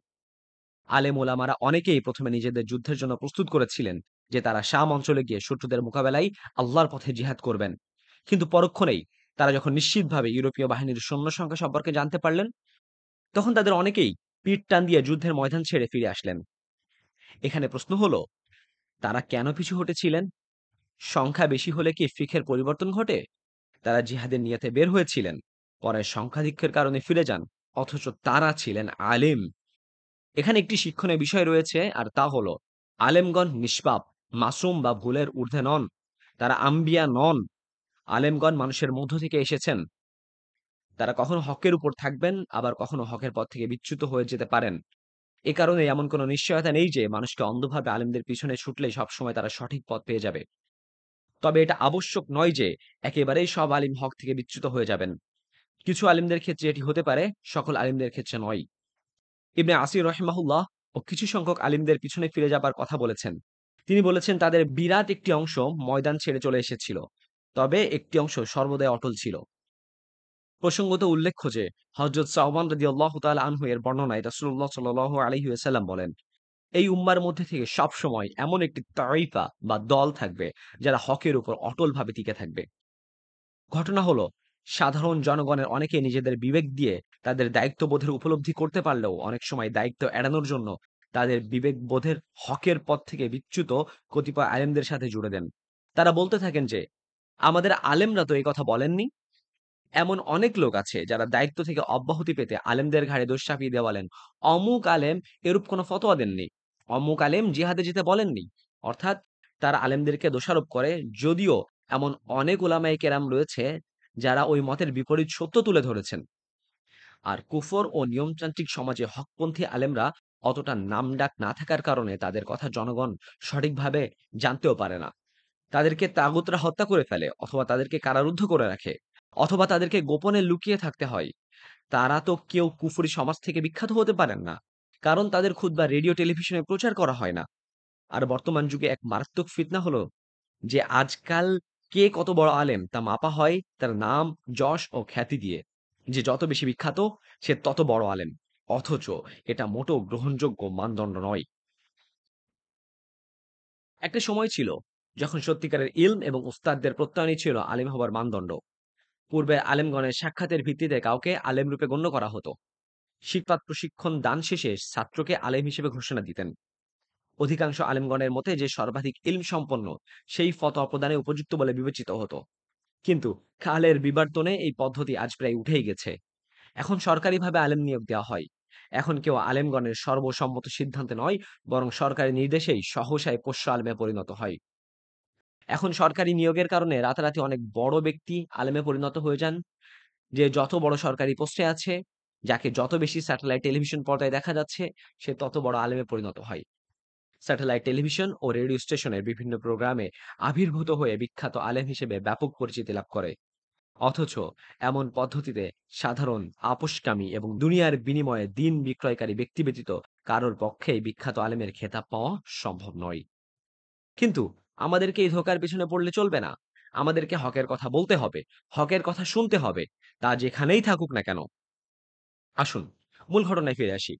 আলেম ওলামারা অনেকেই প্রথমে নিজেদের যুদ্ধের জন্য প্রস্তুত করেছিলেন যে তারা শাম অঞ্চলে গিয়ে শত্রুদের মোকাবেলায় আল্লাহর পথে জিহাদ করবেন কিন্তু পরক্ষণেই তারা যখন নিশ্চিতভাবে ইউরোপীয় বাহিনীর সৈন্য সংখ্যা সম্পর্কে জানতে পারলেন তখন তাদের অনেকেই পিঠ টান দিয়ে যুদ্ধের ময়দান ছেড়ে ফিরে আসলেন এখানে প্রশ্ন হলো তারা কেন পিছু হটেছিলেন সংখ্যা বেশি হলে কি ফিখের পরিবর্তন ঘটে তারা জিহাদের নিয়াতে বের হয়েছিলেন পরে সংখ্যাধিক্ষের কারণে ফিরে যান অথচ তারা ছিলেন আলেম এখানে একটি শিক্ষণীয় বিষয় রয়েছে আর তা হল আলেমগণ নিষ্পাপ মাসুম বা ভুলের ঊর্ধ্বে নন তারা আম্বিয়া নন আলেমগণ মানুষের মধ্য থেকে এসেছেন তারা কখনো হকের উপর থাকবেন, আবার কখনো হকের পথ থেকে বিচ্যুত হয়ে যেতে পারেন। এ কারণে এমন কোনো নিশ্চয়তা নেই যে, মানুষকে অন্ধভাবে আলেমদের পিছনে ছুটলে সবসময় তারা সঠিক পথ পেয়ে যাবে। তবে এটা আবশ্যক নয় যে, একেবারেই সব আলিম হক থেকে বিচ্যুত হয়ে যাবেন। কিছু আলিমদের ক্ষেত্রে এটি হতে পারে, সকল আলিমদের ক্ষেত্রে নয়। ইবনে আসির রহমাহুল্লাহ ও কিছু সংখ্যক আলিমদের পিছনে ফিরে যাবার কথা বলেছেন। তিনি বলেছেন, তাদের বিরাট একটি অংশ ময়দান ছেড়ে চলে এসেছিল। তবে একটি অংশ সর্বদাই অটল ছিল। প্রসঙ্গত উল্লেখ্য যে হজরত সাহবান রদি আল্লাহ তাল আনহু এর বর্ণনায় রাসুল্লাহ সাল আলহি সাল্লাম বলেন এই উম্মার মধ্যে থেকে সব সময় এমন একটি তাইফা বা দল থাকবে যারা হকের উপর অটলভাবে টিকে থাকবে ঘটনা হলো সাধারণ জনগণের অনেকে নিজেদের বিবেক দিয়ে তাদের দায়িত্ববোধের উপলব্ধি করতে পারলেও অনেক সময় দায়িত্ব এড়ানোর জন্য তাদের বিবেক বোধের হকের পথ থেকে বিচ্যুত কতিপয় আলেমদের সাথে জুড়ে দেন তারা বলতে থাকেন যে আমাদের আলেমরা তো এই কথা বলেননি এমন অনেক লোক আছে যারা দায়িত্ব থেকে অব্যাহতি পেতে আলেমদের ঘাড়ে দোষ চাপিয়ে দেওয়া বলেন অমুক আলেম এরূপ কোনো ফতোয়া দেননি অমুক আলেম জিহাদে যেতে বলেননি অর্থাৎ তারা আলেমদেরকে দোষারোপ করে যদিও এমন অনেক ওলামাই কেরাম রয়েছে যারা ওই মতের বিপরীত সত্য তুলে ধরেছেন আর কুফর ও নিয়মতান্ত্রিক সমাজে হকপন্থী আলেমরা অতটা নামডাক না থাকার কারণে তাদের কথা জনগণ সঠিকভাবে জানতেও পারে না তাদেরকে তাগুতরা হত্যা করে ফেলে অথবা তাদেরকে কারারুদ্ধ করে রাখে অথবা তাদেরকে গোপনে লুকিয়ে থাকতে হয় তারা তো কেউ কুফুরি সমাজ থেকে বিখ্যাত হতে পারেন না কারণ তাদের খুদ বা রেডিও টেলিভিশনে প্রচার করা হয় না আর বর্তমান যুগে এক মারাত্মক ফিতনা হলো যে আজকাল কে কত বড় আলেম তা মাপা হয় তার নাম যশ ও খ্যাতি দিয়ে যে যত বেশি বিখ্যাত সে তত বড় আলেম অথচ এটা মোটো গ্রহণযোগ্য মানদণ্ড নয় একটা সময় ছিল যখন সত্যিকারের ইলম এবং উস্তাদদের প্রত্যয়নই ছিল আলিম হবার মানদণ্ড পূর্বে আলেমগণের সাক্ষাতের ভিত্তিতে কাউকে আলেম রূপে গণ্য করা হতো শিখপাত প্রশিক্ষণ দান শেষে ছাত্রকে আলেম হিসেবে ঘোষণা দিতেন অধিকাংশ আলেমগণের মতে যে সর্বাধিক ইলম সম্পন্ন সেই ফতোয়া প্রদানে উপযুক্ত বলে বিবেচিত হতো কিন্তু খালের বিবর্তনে এই পদ্ধতি আজ প্রায় উঠেই গেছে এখন সরকারিভাবে আলেম নিয়োগ দেওয়া হয় এখন কেউ আলেমগণের সর্বসম্মত সিদ্ধান্তে নয় বরং সরকারি নির্দেশেই সহসায় পোষ্য আলেমে পরিণত হয় এখন সরকারি নিয়োগের কারণে রাতারাতি অনেক বড় ব্যক্তি আলেমে পরিণত হয়ে যান যে যত বড় সরকারি পোস্টে আছে যাকে যত বেশি স্যাটেলাইট টেলিভিশন পর্দায় দেখা যাচ্ছে সে তত বড় আলেমে পরিণত হয় স্যাটেলাইট টেলিভিশন ও রেডিও স্টেশনের বিভিন্ন প্রোগ্রামে আবির্ভূত হয়ে বিখ্যাত আলেম হিসেবে ব্যাপক পরিচিতি লাভ করে অথচ এমন পদ্ধতিতে সাধারণ আপোষকামী এবং দুনিয়ার বিনিময়ে দিন বিক্রয়কারী ব্যক্তি ব্যতীত কারোর পক্ষেই বিখ্যাত আলেমের খেতাব পাওয়া সম্ভব নয় কিন্তু আমাদেরকে এই ধোকার পিছনে পড়লে চলবে না আমাদেরকে হকের কথা বলতে হবে হকের কথা শুনতে হবে তা যেখানেই থাকুক না কেন আসুন মূল ঘটনায় ফিরে আসি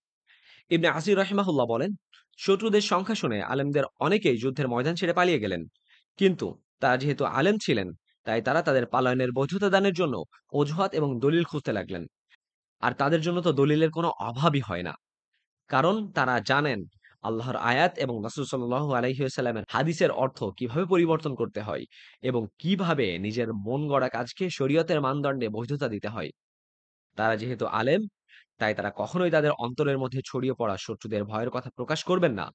ইবনে আসির রহমাহুল্লাহ বলেন শত্রুদের সংখ্যা শুনে আলেমদের অনেকেই যুদ্ধের ময়দান ছেড়ে পালিয়ে গেলেন কিন্তু তারা যেহেতু আলেম ছিলেন তাই তারা তাদের পালয়নের বৈধতা দানের জন্য অজুহাত এবং দলিল খুঁজতে লাগলেন আর তাদের জন্য তো দলিলের কোনো অভাবই হয় না কারণ তারা জানেন আল্লাহর আয়াত এবং রাসুল সাল্লাহ আলহিউসাল্লামের হাদিসের অর্থ কিভাবে পরিবর্তন করতে হয় এবং কিভাবে নিজের মন গড়া কাজকে শরীয়তের মানদণ্ডে বৈধতা দিতে হয় তারা যেহেতু আলেম তাই তারা কখনোই তাদের অন্তরের মধ্যে ছড়িয়ে পড়া শত্রুদের ভয়ের কথা প্রকাশ করবেন না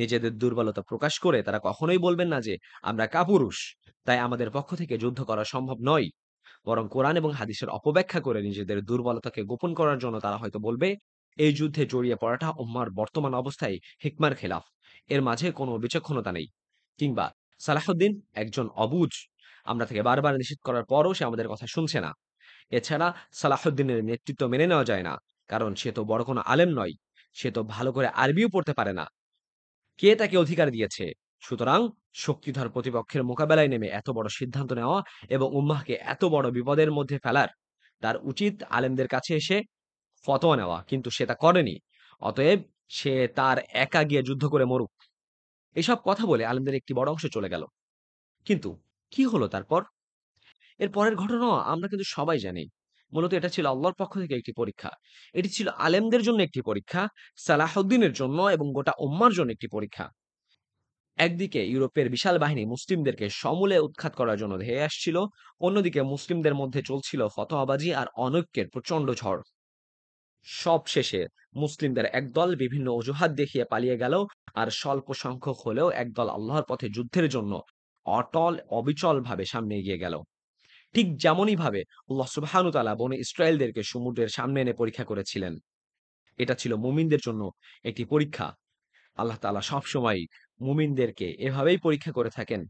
নিজেদের দুর্বলতা প্রকাশ করে তারা কখনোই বলবেন না যে আমরা কাপুরুষ তাই আমাদের পক্ষ থেকে যুদ্ধ করা সম্ভব নয় বরং কোরআন এবং হাদিসের অপব্যাখ্যা করে নিজেদের দুর্বলতাকে গোপন করার জন্য তারা হয়তো বলবে এই যুদ্ধে জড়িয়ে পড়াটা উম্মার বর্তমান অবস্থায় হিকমার খেলাফ এর মাঝে কোনো বিচক্ষণতা নেই কিংবা সালাহউদ্দিন একজন অবুজ আমরা থেকে বারবার নিষেধ করার পরও সে আমাদের কথা শুনছে না এছাড়া সালাহউদ্দিনের নেতৃত্ব মেনে নেওয়া যায় না কারণ সে তো বড় কোনো আলেম নয় সে তো ভালো করে আরবিও পড়তে পারে না কে তাকে অধিকার দিয়েছে সুতরাং শক্তিধর প্রতিপক্ষের মোকাবেলায় নেমে এত বড় সিদ্ধান্ত নেওয়া এবং উম্মাহকে এত বড় বিপদের মধ্যে ফেলার তার উচিত আলেমদের কাছে এসে ফতোয়া নেওয়া কিন্তু সে তা করেনি অতএব সে তার একা গিয়ে যুদ্ধ করে মরুক এসব কথা বলে আলেমদের একটি বড় অংশ চলে গেল কিন্তু কি হলো তারপর এর পরের ঘটনা আমরা কিন্তু সবাই জানি মূলত এটা ছিল আল্লাহর পক্ষ থেকে একটি পরীক্ষা এটি ছিল আলেমদের জন্য একটি পরীক্ষা সালাহউদ্দিনের জন্য এবং গোটা ওম্মার জন্য একটি পরীক্ষা একদিকে ইউরোপের বিশাল বাহিনী মুসলিমদেরকে সমূলে উৎখাত করার জন্য ধেয়ে আসছিল অন্যদিকে মুসলিমদের মধ্যে চলছিল ফতোয়াবাজি আর অনৈক্যের প্রচণ্ড ঝড় সব শেষে মুসলিমদের একদল বিভিন্ন অজুহাত দেখিয়ে পালিয়ে গেল আর স্বল্প সংখ্যক হলেও একদল আল্লাহর পথে যুদ্ধের জন্য অটল অবিচলভাবে সামনে এগিয়ে গেল ঠিক যেমনই ভাবে আল্লাহ সুবাহানু তালা বনে ইসরায়েলদেরকে সমুদ্রের সামনে এনে পরীক্ষা করেছিলেন এটা ছিল মুমিনদের জন্য একটি পরীক্ষা আল্লাহ তালা সবসময় মুমিনদেরকে এভাবেই পরীক্ষা করে থাকেন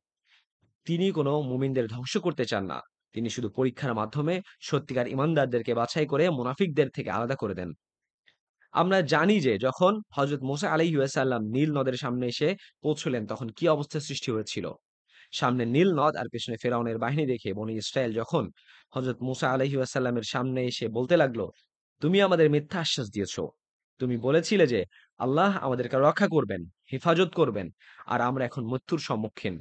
তিনি কোনো মুমিনদের ধ্বংস করতে চান না তিনি শুধু পরীক্ষার মাধ্যমে সত্যিকার ইমানদারদেরকে বাছাই করে মুনাফিকদের থেকে আলাদা করে দেন আমরা জানি যে যখন হজরত মোসা আলি সাল্লাম নীল নদের সামনে এসে পৌঁছলেন তখন কি অবস্থা সৃষ্টি হয়েছিল সামনে নীল নদ আর পেছনে ফেরাউনের বাহিনী দেখে বনি ইসরায়েল যখন হজরত আলি আলহিউসাল্লামের সামনে এসে বলতে লাগলো তুমি আমাদের মিথ্যা আশ্বাস দিয়েছ তুমি বলেছিলে যে আল্লাহ আমাদেরকে রক্ষা করবেন হেফাজত করবেন আর আমরা এখন মৃত্যুর সম্মুখীন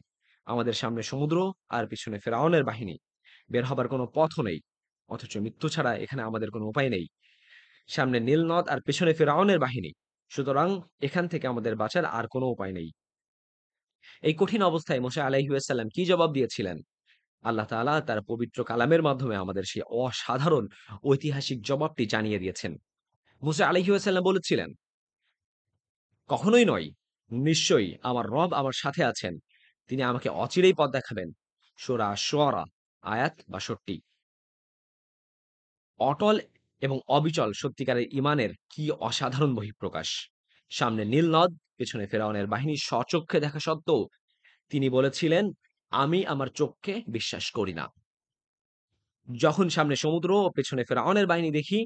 আমাদের সামনে সমুদ্র আর পিছনে ফেরাউনের বাহিনী বের হবার কোনো পথও নেই অথচ মৃত্যু ছাড়া এখানে আমাদের কোনো উপায় নেই সামনে নীলনদ আর পেছনে ফেরাউনের বাহিনী সুতরাং এখান থেকে আমাদের বাঁচার আর কোনো উপায় নেই এই কঠিন অবস্থায় মোশা আলাইসাল্লাম কি জবাব দিয়েছিলেন আল্লাহ তালা তার পবিত্র কালামের মাধ্যমে আমাদের সেই অসাধারণ ঐতিহাসিক জবাবটি জানিয়ে দিয়েছেন মুসা আলহিউসাল্লাম বলেছিলেন কখনোই নয় নিশ্চয়ই আমার রব আমার সাথে আছেন তিনি আমাকে অচিরেই পথ দেখাবেন সোরা সোয়ারা আয়াত বাষট্টি অটল এবং অবিচল সত্যিকারের ইমানের কি অসাধারণ বহিঃপ্রকাশ সামনে নীল নদ পেছনে ফেরাউনের বাহিনী স্বচক্ষে দেখা সত্ত্বেও তিনি বলেছিলেন আমি আমার চোখকে বিশ্বাস করি না যখন সামনে সমুদ্র ও পেছনে ফেরাউনের বাহিনী দেখি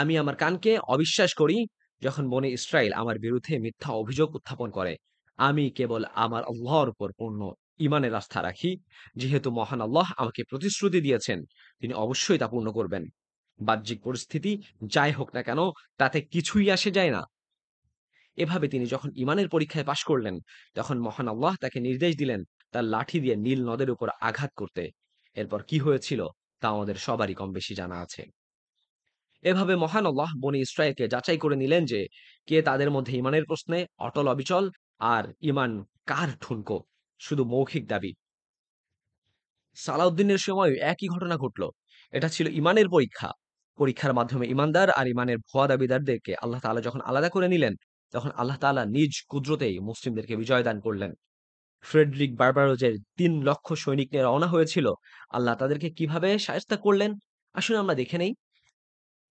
আমি আমার কানকে অবিশ্বাস করি যখন বনে ইসরায়েল আমার বিরুদ্ধে মিথ্যা অভিযোগ উত্থাপন করে আমি কেবল আমার অল্লাহর উপর পূর্ণ ইমানের আস্থা রাখি যেহেতু মহান আল্লাহ আমাকে প্রতিশ্রুতি দিয়েছেন তিনি অবশ্যই তা পূর্ণ করবেন বাহ্যিক পরিস্থিতি যাই হোক না কেন তাতে কিছুই আসে যায় না এভাবে তিনি যখন ইমানের পরীক্ষায় পাশ করলেন তখন মহান আল্লাহ তাকে নির্দেশ দিলেন তার লাঠি দিয়ে নীল নদের উপর আঘাত করতে এরপর কি হয়েছিল তা আমাদের সবারই কম বেশি জানা আছে এভাবে মহান আল্লাহ বনি ইসরায়েলকে যাচাই করে নিলেন যে কে তাদের মধ্যে ইমানের প্রশ্নে অটল অবিচল আর ইমান কার ঠুনকো শুধু মৌখিক দাবি সালাউদ্দিনের সময় একই ঘটনা ঘটল এটা ছিল ইমানের পরীক্ষা পরীক্ষার মাধ্যমে ইমানদার আর ইমানের ভুয়া দাবিদারদেরকে আল্লাহ তালা যখন আলাদা করে নিলেন তখন আল্লাহ তালা নিজ কুদরতেই মুসলিমদেরকে বিজয় দান করলেন ফ্রেডরিক বার্বারোজের তিন লক্ষ সৈনিক নিয়ে রওনা হয়েছিল আল্লাহ তাদেরকে কিভাবে সায়স্তা করলেন আসুন আমরা দেখে নেই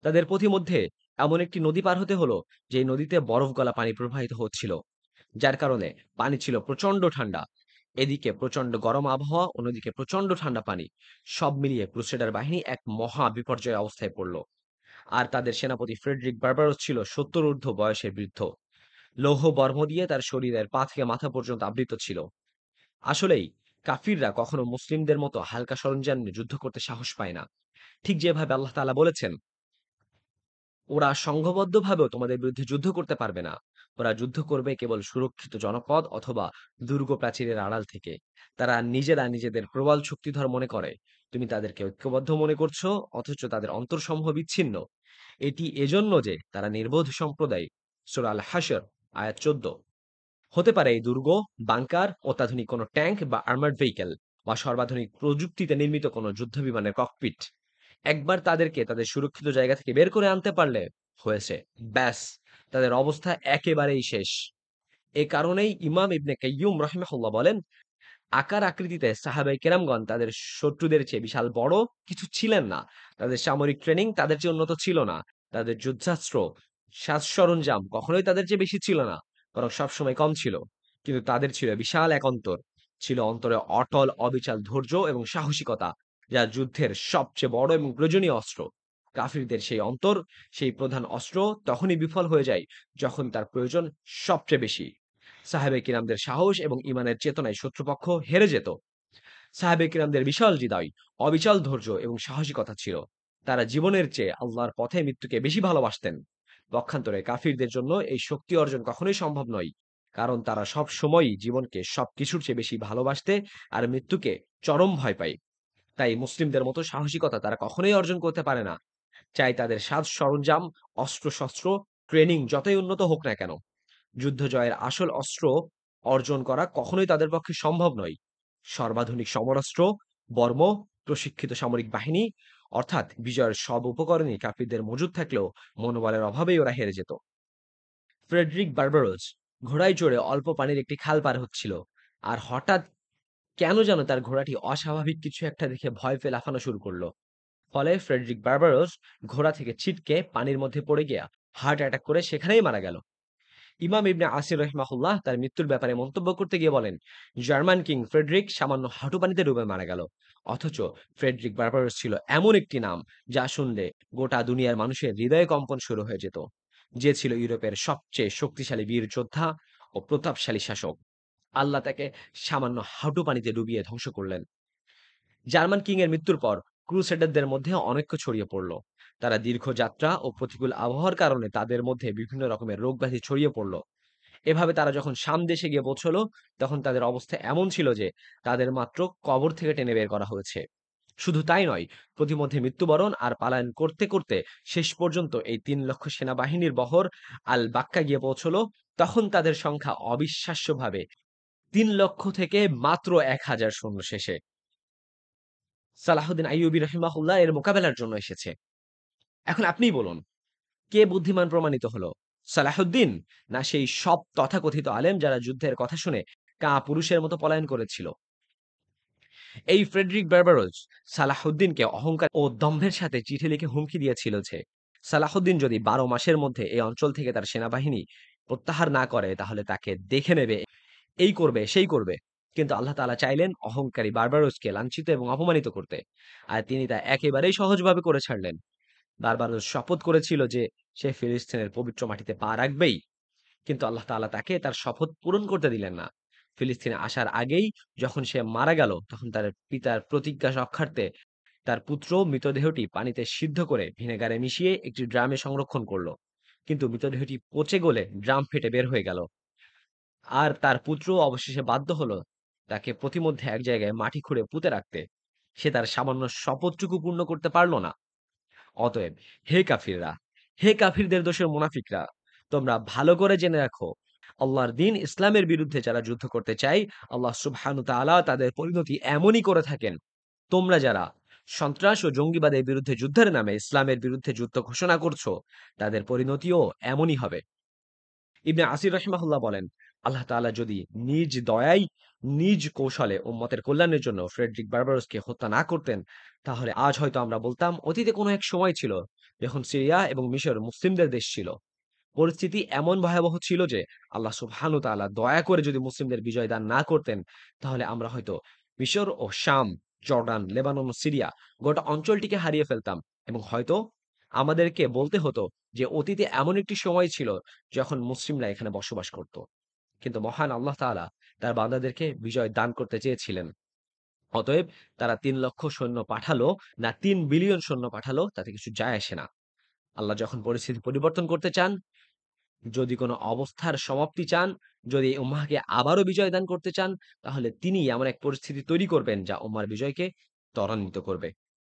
তাদের পথিমধ্যে এমন একটি নদী পার হতে হলো যে নদীতে বরফ গলা পানি প্রবাহিত হচ্ছিল যার কারণে পানি ছিল প্রচন্ড ঠান্ডা এদিকে প্রচন্ড গরম আবহাওয়া অন্যদিকে প্রচন্ড ঠান্ডা পানি সব মিলিয়ে ক্রুসেডার বাহিনী এক মহা বিপর্যয় অবস্থায় পড়ল আর তাদের সেনাপতি ফ্রেডরিক বার্বারস ছিল সত্তর ঊর্ধ্ব বয়সের বৃদ্ধ লৌহ বর্ম দিয়ে তার শরীরের পা থেকে মাথা পর্যন্ত আবৃত ছিল আসলেই কাফিররা কখনো মুসলিমদের মতো হালকা সরঞ্জাম নিয়ে যুদ্ধ করতে সাহস পায় না ঠিক যেভাবে আল্লাহ তালা বলেছেন ওরা সংঘবদ্ধভাবেও তোমাদের বিরুদ্ধে যুদ্ধ করতে পারবে না ওরা যুদ্ধ করবে কেবল সুরক্ষিত জনপদ অথবা দুর্গ প্রাচীরের আড়াল থেকে তারা নিজেরা নিজেদের প্রবল শক্তিধর মনে করে তুমি তাদেরকে ঐক্যবদ্ধ মনে করছো অথচ তাদের অন্তরসমূহ বিচ্ছিন্ন এটি এজন্য যে তারা নির্বোধ সম্প্রদায় সুরাল হাসর আয়াত চোদ্দ হতে পারে এই দুর্গ বাংকার অত্যাধুনিক কোনো ট্যাঙ্ক বা আর্মার্ড ভেহিকেল বা সর্বাধুনিক প্রযুক্তিতে নির্মিত কোনো যুদ্ধ বিমানের ককপিট একবার তাদেরকে তাদের সুরক্ষিত জায়গা থেকে বের করে আনতে পারলে হয়েছে ব্যাস তাদের অবস্থা একেবারেই শেষ এ কারণেই ইমাম ইবনে কাইয়ুম রহমাহুল্লাহ বলেন আকার আকৃতিতে সাহাবাই কেরামগণ তাদের শত্রুদের চেয়ে বিশাল বড় কিছু ছিলেন না তাদের সামরিক ট্রেনিং তাদের চেয়ে উন্নত ছিল না তাদের যুদ্ধাস্ত্র সাজ সরঞ্জাম কখনোই তাদের চেয়ে বেশি ছিল না বরং সবসময় কম ছিল কিন্তু তাদের ছিল বিশাল এক অন্তর ছিল অন্তরে অটল অবিচাল ধৈর্য এবং সাহসিকতা যা যুদ্ধের সবচেয়ে বড় এবং প্রয়োজনীয় অস্ত্র কাফিরদের সেই অন্তর সেই প্রধান অস্ত্র তখনই বিফল হয়ে যায় যখন তার প্রয়োজন সবচেয়ে বেশি সাহেবে কিরামদের সাহস এবং ইমানের চেতনায় শত্রুপক্ষ হেরে যেত সাহেবে কিরামদের বিশাল হৃদয় অবিচল ধৈর্য এবং সাহসিকতা ছিল তারা জীবনের চেয়ে আল্লাহর পথে মৃত্যুকে বেশি ভালোবাসতেন পক্ষান্তরে কাফিরদের জন্য এই শক্তি অর্জন কখনোই সম্ভব নয় কারণ তারা সব সময়ই জীবনকে কিছুর চেয়ে বেশি ভালোবাসতে আর মৃত্যুকে চরম ভয় পায় তাই মুসলিমদের মতো সাহসিকতা তারা কখনোই অর্জন করতে পারে না চাই তাদের সাজ সরঞ্জাম অস্ত্রশস্ত্র ট্রেনিং যতই উন্নত হোক না কেন যুদ্ধ জয়ের আসল অস্ত্র অর্জন করা কখনোই তাদের পক্ষে সম্ভব নয় সর্বাধুনিক সমরাস্ত্র বর্ম প্রশিক্ষিত সামরিক বাহিনী অর্থাৎ বিজয়ের সব উপকরণই কাফিরদের মজুদ থাকলেও মনোবলের অভাবেই ওরা হেরে যেত ফ্রেডরিক বার্বারোজ ঘোড়ায় চড়ে অল্প পানির একটি খাল পার হচ্ছিল আর হঠাৎ কেন যেন তার ঘোড়াটি অস্বাভাবিক কিছু একটা দেখে ভয় পেয়ে লাফানো শুরু করলো ফলে ফ্রেডরিক বার্বারোস ঘোড়া থেকে ছিটকে পানির মধ্যে পড়ে গিয়া হার্ট অ্যাটাক করে সেখানেই মারা গেল ইমাম ইবনে আসির রহমাহুল্লাহ তার মৃত্যুর ব্যাপারে মন্তব্য করতে গিয়ে বলেন জার্মান কিং ফ্রেডরিক সামান্য হাঁটু পানিতে ডুবে মারা গেল অথচ ফ্রেডরিক বার্বারোস ছিল এমন একটি নাম যা শুনলে গোটা দুনিয়ার মানুষের হৃদয় কম্পন শুরু হয়ে যেত যে ছিল ইউরোপের সবচেয়ে শক্তিশালী বীর যোদ্ধা ও প্রতাপশালী শাসক আল্লাহ তাকে সামান্য হাঁটু পানিতে ডুবিয়ে ধ্বংস করলেন জার্মান কিং এর মৃত্যুর পর ক্রুসেডারদের মধ্যে অনেক ছড়িয়ে পড়ল তারা দীর্ঘ যাত্রা ও প্রতিকূল আবহাওয়ার কারণে তাদের মধ্যে বিভিন্ন রকমের রোগ ব্যাধি ছড়িয়ে পড়ল এভাবে তারা যখন শাম দেশে গিয়ে পৌঁছল তখন তাদের অবস্থা এমন ছিল যে তাদের মাত্র কবর থেকে টেনে বের করা হয়েছে শুধু তাই নয় প্রতিমধ্যে মৃত্যুবরণ আর পালায়ন করতে করতে শেষ পর্যন্ত এই তিন লক্ষ সেনাবাহিনীর বহর আল বাক্কা গিয়ে পৌঁছল তখন তাদের সংখ্যা অবিশ্বাস্যভাবে তিন লক্ষ থেকে মাত্র এক হাজার শূন্য শেষে সালাহুদ্দিন আইয়ুবি রহিমাহুল্লাহ এর মোকাবেলার জন্য এসেছে এখন আপনি বলুন কে বুদ্ধিমান প্রমাণিত হলো সালাহুদ্দিন না সেই সব তথাকথিত আলেম যারা যুদ্ধের কথা শুনে কা পুরুষের মতো পলায়ন করেছিল এই ফ্রেডরিক বার্বারোজ সালাহুদ্দিনকে অহংকার ও দম্ভের সাথে চিঠি লিখে হুমকি দিয়েছিল যে সালাহুদ্দিন যদি বারো মাসের মধ্যে এই অঞ্চল থেকে তার সেনাবাহিনী প্রত্যাহার না করে তাহলে তাকে দেখে নেবে এই করবে সেই করবে কিন্তু আল্লাহ তালা চাইলেন অহংকারী বারবারসকে লাঞ্ছিত এবং অপমানিত করতে আর তিনি তা একেবারেই সহজভাবে করে ছাড়লেন বারবারস শপথ করেছিল যে সে ফিলিস্তিনের পবিত্র মাটিতে পা রাখবেই কিন্তু আল্লাহ তালা তাকে তার শপথ পূরণ করতে দিলেন না ফিলিস্তিনে আসার আগেই যখন সে মারা গেল তখন তার পিতার প্রতিজ্ঞা রক্ষার্থে তার পুত্র মৃতদেহটি পানিতে সিদ্ধ করে ভিনেগারে মিশিয়ে একটি ড্রামে সংরক্ষণ করলো কিন্তু মৃতদেহটি পচে গলে ড্রাম ফেটে বের হয়ে গেল আর তার পুত্র অবশেষে বাধ্য হলো তাকে প্রতিমধ্যে এক জায়গায় মাটি খুঁড়ে পুঁতে রাখতে সে তার সামান্য শপথটুকু পূর্ণ করতে পারল না অতএব হে কাফিররা হে কাফিরদের দোষের মুনাফিকরা তোমরা ভালো করে জেনে রাখো আল্লাহর দিন ইসলামের বিরুদ্ধে যারা যুদ্ধ করতে চাই আল্লাহ সুবহানু তালা তাদের পরিণতি এমনই করে থাকেন তোমরা যারা সন্ত্রাস ও জঙ্গিবাদের বিরুদ্ধে যুদ্ধের নামে ইসলামের বিরুদ্ধে যুদ্ধ ঘোষণা করছো তাদের পরিণতিও এমনই হবে ইবনে আসির রহমাহুল্লাহ বলেন আল্লাহ তালা যদি নিজ দয়াই নিজ কৌশলে উম্মতের কল্যাণের জন্য ফ্রেডরিক বার্বারসকে হত্যা না করতেন তাহলে আজ হয়তো আমরা বলতাম অতীতে কোনো এক সময় ছিল যখন সিরিয়া এবং মিশর মুসলিমদের দেশ ছিল পরিস্থিতি এমন ভয়াবহ ছিল যে আল্লাহ সুবহানু তাল্লাহ দয়া করে যদি মুসলিমদের বিজয় দান না করতেন তাহলে আমরা হয়তো মিশর ও শাম জর্ডান লেবানন ও সিরিয়া গোটা অঞ্চলটিকে হারিয়ে ফেলতাম এবং হয়তো আমাদেরকে বলতে হতো যে অতীতে এমন একটি সময় ছিল যখন মুসলিমরা এখানে বসবাস করত কিন্তু মহান আল্লাহ তালা তার বান্দাদেরকে বিজয় দান করতে চেয়েছিলেন অতএব তারা তিন লক্ষ সৈন্য পাঠালো না তিন বিলিয়ন সৈন্য পাঠালো তাতে কিছু যায় আসে না আল্লাহ যখন পরিস্থিতি পরিবর্তন করতে চান যদি কোনো অবস্থার সমাপ্তি চান যদি উম্মাহকে আবারও বিজয় দান করতে চান তাহলে তিনি এমন এক পরিস্থিতি তৈরি করবেন যা উম্মার বিজয়কে ত্বরান্বিত করবে